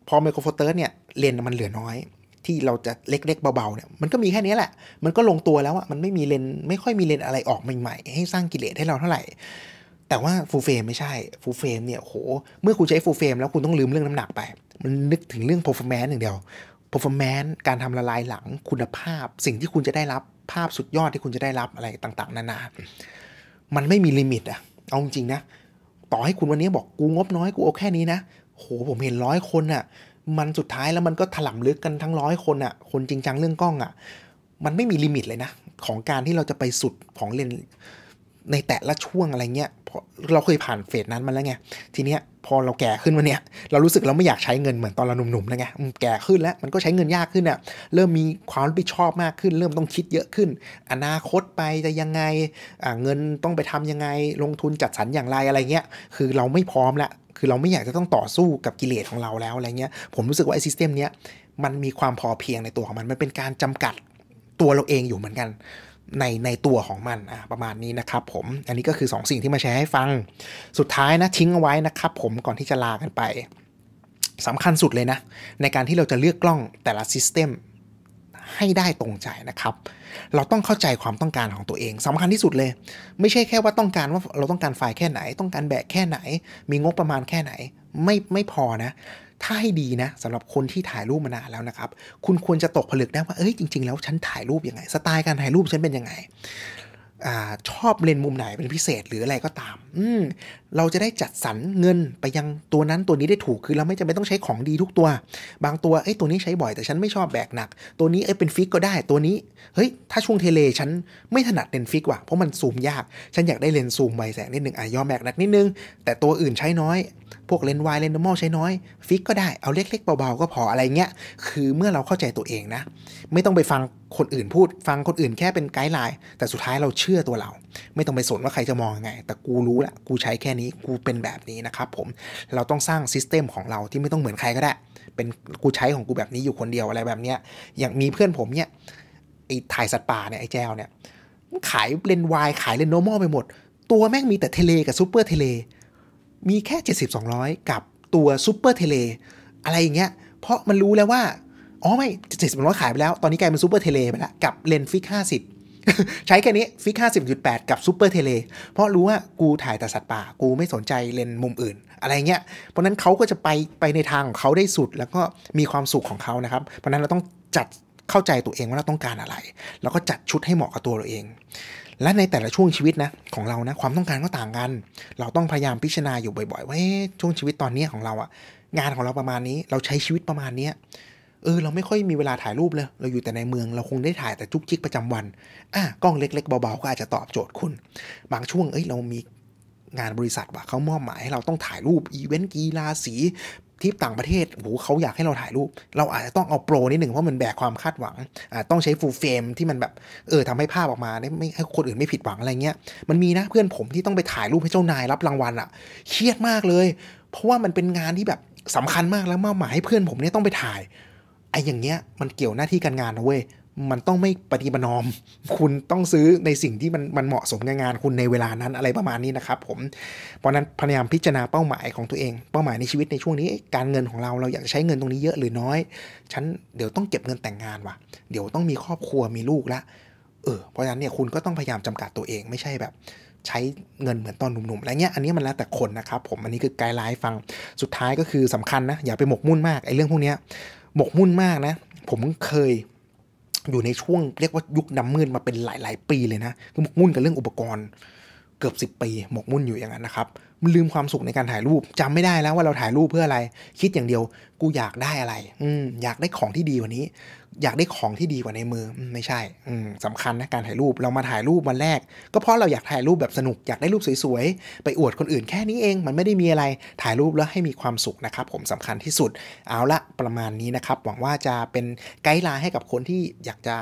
[SPEAKER 1] พอไมโครโฟเตอร์เนี่ยเลนมันเหลือน้อย ที่เราจะเล็ก ๆ เบาๆ เนี่ยมันก็มีแค่นี้แหละ มันก็ลงตัวแล้วอะมันไม่มีเลนไม่ค่อยมีเลนอะไรออกใหม่ๆ ให้สร้างกิเลสให้เราเท่าไหร่แต่ว่าฟูลเฟรมไม่ใช่ฟูลเฟรมเนี่ยโห เมื่อคุณใช้ฟูลเฟรมแล้วคุณต้องลืมเรื่องน้ำหนักไป มันนึกถึงเรื่อง performance อย่างเดียว performance การทำละลายหลังคุณภาพ สิ่งที่คุณจะได้รับภาพสุดยอดที่คุณจะได้รับอะไรต่างๆ นานา มันไม่มีลิมิตอะเอาจริงนะ ต่อให้คุณวันนี้บอกกูงบน้อยกูเอาแค่นี้นะโหผมเห็นร้อยคนอะมันสุดท้ายแล้วมันก็ถล่มลึกกันทั้งร้อยคนอะคนจริงจังเรื่องกล้องอะมันไม่มีลิมิตเลยนะของการที่เราจะไปสุดของเลนในแต่ละช่วงอะไรเงี้ยเพราะเราเคยผ่านเฟสนั้นมาแล้วไง ทีเนี้ยพอเราแก่ขึ้นันเนี้ยเรารู้สึกเราไม่อยากใช้เงินเหมือนตอนเราหนุ่มๆแล้วไงแก่ขึ้นแล้วมันก็ใช้เงินยากขึ้นอ่ะ เริ่มมีความรับผิดชอบมากขึ้น เริ่มต้องคิดเยอะขึ้น อนาคตไปจะยังไงเงินต้องไปทำยังไงลงทุนจัดสรรอย่างไรอะไรเงี้ย คือเราไม่พร้อมละคือเราไม่อยากจะต้องต่อสู้กับกิเลสของเราแล้วอะไรเงี้ย ผมรู้สึกว่าไอ้ซิสเต็มเนี้ยมันมีความพอเพียงในตัวของมันมันเป็นการจำกัดตัวเราเองอยู่เหมือนกันในในตัวของมันอ่ะประมาณนี้นะครับผมอันนี้ก็คือ 2 สิ่งที่มาแชร์ให้ฟัง สุดท้ายนะทิ้งเอาไว้นะครับ ผมก่อนที่จะลากันไปสำคัญสุดเลยนะ ในการที่เราจะเลือกกล้องแต่ละซิสเต็มให้ได้ตรงใจนะครับเราต้องเข้าใจความต้องการของตัวเอง สำคัญที่สุดเลย ไม่ใช่แค่ว่าต้องการว่าเราต้องการไฟล์แค่ไหนต้องการแบกแค่ไหน มีงบประมาณแค่ไหนไม่ไม่พอนะถ้าให้ดีนะสำหรับคนที่ถ่ายรูปมานานแล้วนะครับ คุณควรจะตกผลึกได้ว่า เอ้ยจริงๆ แล้วฉันถ่ายรูปยังไง สไตล์การถ่ายรูปฉันเป็นยังไงอชอบเลนมุมไหนเป็นพิเศษหรืออะไรก็ตาม อืเราจะได้จัดสรรเงินไปยังตัวนั้นตัวนี้ได้ถูกคือเราไม่จำเป็นต้องใช้ของดีทุกตัว บางตัวเอ้ยตัวนี้ใช้บ่อยแต่ฉันไม่ชอบแบกหนัก ตัวนี้เอ้ยเป็นฟิกก็ได้ตัวนี้เฮ้ย ถ้าช่วงเทเลฉันไม่ถนัดเลนฟิกว่ะเพราะมันซูมยาก ฉันอยากได้เลนซูมไวแสงนิดนึงอ่ะยอมแบกหนักนิดนึงแต่ตัวอื่นใช้น้อยพวกเลนส์วายเลนส์นอร์มอลใช้น้อยฟิกก็ได้เอาเล็กๆเบา ๆ ก็พออะไรเงี้ยคือเมื่อเราเข้าใจตัวเองนะ ไม่ต้องไปฟังคนอื่นพูด ฟังคนอื่นแค่เป็นไกด์ไลน์แต่สุดท้ายเราเชื่อตัวเรา ไม่ต้องไปสนว่าใครจะมองยังไง แต่กูรู้ละกูใช้แค่นี้กูเป็นแบบนี้นะครับผมเราต้องสร้างซิสเต็มของเราที่ไม่ต้องเหมือนใครก็ได้ เป็นกูใช้ของกูแบบนี้อยู่คนเดียวอะไรแบบเนี้ยอย่างมีเพื่อนผมเนี่ยไอ้ถ่ายสัตว์ป่าเนี่ยไอ้แจวเนี่ยขายเลนวายขายเลนโนมอลไปหมด ตัวแม่งมีแต่เทเลกับซูเปอร์เทเลมีแค่7 2 0 0 กับตัวซูเปอร์เทเลอะไรอย่างเงี้ย เพราะมันรู้แล้วว่า อ๋อไม่เจ็ดสิบร้อยขายไปแล้ว ตอนนี้กลายเป็นซูเปอร์เทเลไปแล้วกับเลนฟิก5้าสิใช้แค่นี้ฟิก5้าสิบจุดแปดกับซูเปอร์เทเลเพราะรู้ว่ากูถ่ายแต่สัตว์ป่ากูไม่สนใจเลนมุมอื่น อะไรเงี้ย เพราะนั้นเขาก็จะไปไปในทางของเขาได้สุดแล้วก็มีความสุขของเขานะครับ เพราะนั้นเราต้องจัดเข้าใจตัวเองว่าเราต้องการอะไร แล้วก็จัด ชุดให้เหมาะกับตัวเราเองและในแต่ละช่วงชีวิตนะของเรานะความต้องการก็ต่างกัน เราต้องพยายามพิจารณาอยู่บ่อยๆว่าช่วงชีวิตตอนนี้ของเราอะงานของเราประมาณนี้เราใช้ชีวิตประมาณนี้เออเราไม่ค่อยมีเวลาถ่ายรูปเลย เราอยู่แต่ในเมืองเราคงได้ถ่ายแต่จุกจิกประจำวัน อ่ะ กล้องเล็กๆเบาๆก็อาจจะตอบโจทย์คุณ บางช่วงเอ้ยเรามีงานบริษัทว่ะเขามอบหมายให้เราต้องถ่ายรูป อีเวนต์กีฬาสีที่ต่างประเทศโอ้โหเขาอยากให้เราถ่ายรูป เราอาจจะต้อง เอาโปรนิดหนึ่ง เพราะ มันแบก ความคาดหวังอาต้องใช้ ฟูลเฟรมที่ มัน แบบ เออทำให้ภาพออกมาได้ไม่ให้คนอื่นไม่ผิดหวังอะไรเงี้ย มันมี นะเพื่อนผมที่ต้องไปถ่ายรูปให้เจ้านายรับรางวัลอะเครียดมากเลย เพราะว่ามันเป็นงานที่แบบสำคัญมากแล้วมอหมายให้เพื่อนผมเนี่ยต้องไปถ่าย ไอ้อย่างเงี้ย มันเกี่ยวหน้าที่ การ งานนะเว้ยมันต้องไม่ปฏิบัตินอม คุณต้องซื้อในสิ่งที่มันมันเหมาะสมกับงานคุณในเวลานั้นอะไรประมาณนี้นะครับผม เพราะนั้นพยายามพิจารณาเป้าหมายของตัวเอง เป้าหมายในชีวิตในช่วงนี้ การเงินของเราเราอยากจะใช้เงินตรงนี้เยอะหรือน้อย ฉันเดี๋ยวต้องเก็บเงินแต่งงานว่ะ เดี๋ยวต้องมีครอบครัวมีลูกละเออเพราะนั้นเนี่ยคุณก็ต้องพยายามจำกัดตัวเองไม่ใช่แบบ ใช้เงินเหมือนตอนหนุ่มๆอะไรเงี้ยอันนี้มันแล้วแต่คนนะครับผมอันนี้คือไกด์ไลน์ฟังสุดท้ายก็คือสำคัญนะอย่าไปหมกมุ่นมากไอ้เรื่องพวกเนี้ย หมกมุ่นมากนะ ผมเคยอยู่ในช่วงเรียกว่ายุคดำมืดมาเป็นหลาย ๆปีเลยนะคือหมกมุ่นกับเรื่องอุปกรณ์ เกือบ10ปี หมกมุ่นอยู่อย่างนั้นนะครับมันลืมความสุขในการถ่ายรูป จำไม่ได้แล้วว่าเราถ่ายรูปเพื่ออะไร คิดอย่างเดียว กูอยากได้อะไร อืม อยากได้ของที่ดีกว่านี้อยากได้ของที่ดีกว่าในมือไม่ใช่สำคัญนะการถ่ายรูปเรามาถ่ายรูปวันแรก ก็เพราะเราอยากถ่ายรูปแบบสนุกอยากได้รูปสวยๆ ไปอวดคนอื่นแค่นี้เอง มันไม่ได้มีอะไรถ่ายรูปแล้วให้มีความสุขนะครับผมสำคัญที่สุดเอาละประมาณนี้นะครับ หวังว่าจะเป็นไกด์ไลน์ให้กับคนที่อยากจะ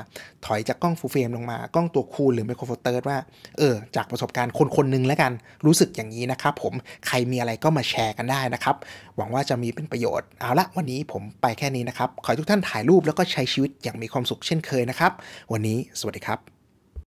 [SPEAKER 1] ถอยจากกล้องฟูลเฟรมลงมากล้องตัวคูลหรือไมโครโฟเตอร์ว่าเออจากประสบการณ์คนคนหนึ่งแล้วกันรู้สึกอย่างนี้นะครับผมใครมีอะไรก็มาแชร์กันได้นะครับหวังว่าจะมีเป็นประโยชน์ เอาละวันนี้ผมไปแค่นี้นะครับ ขอให้ทุกท่านถ่ายรูปแล้วก็ใช้ชีวิตอย่างมีความสุขเช่นเคยนะครับ วันนี้สวัสดีครับ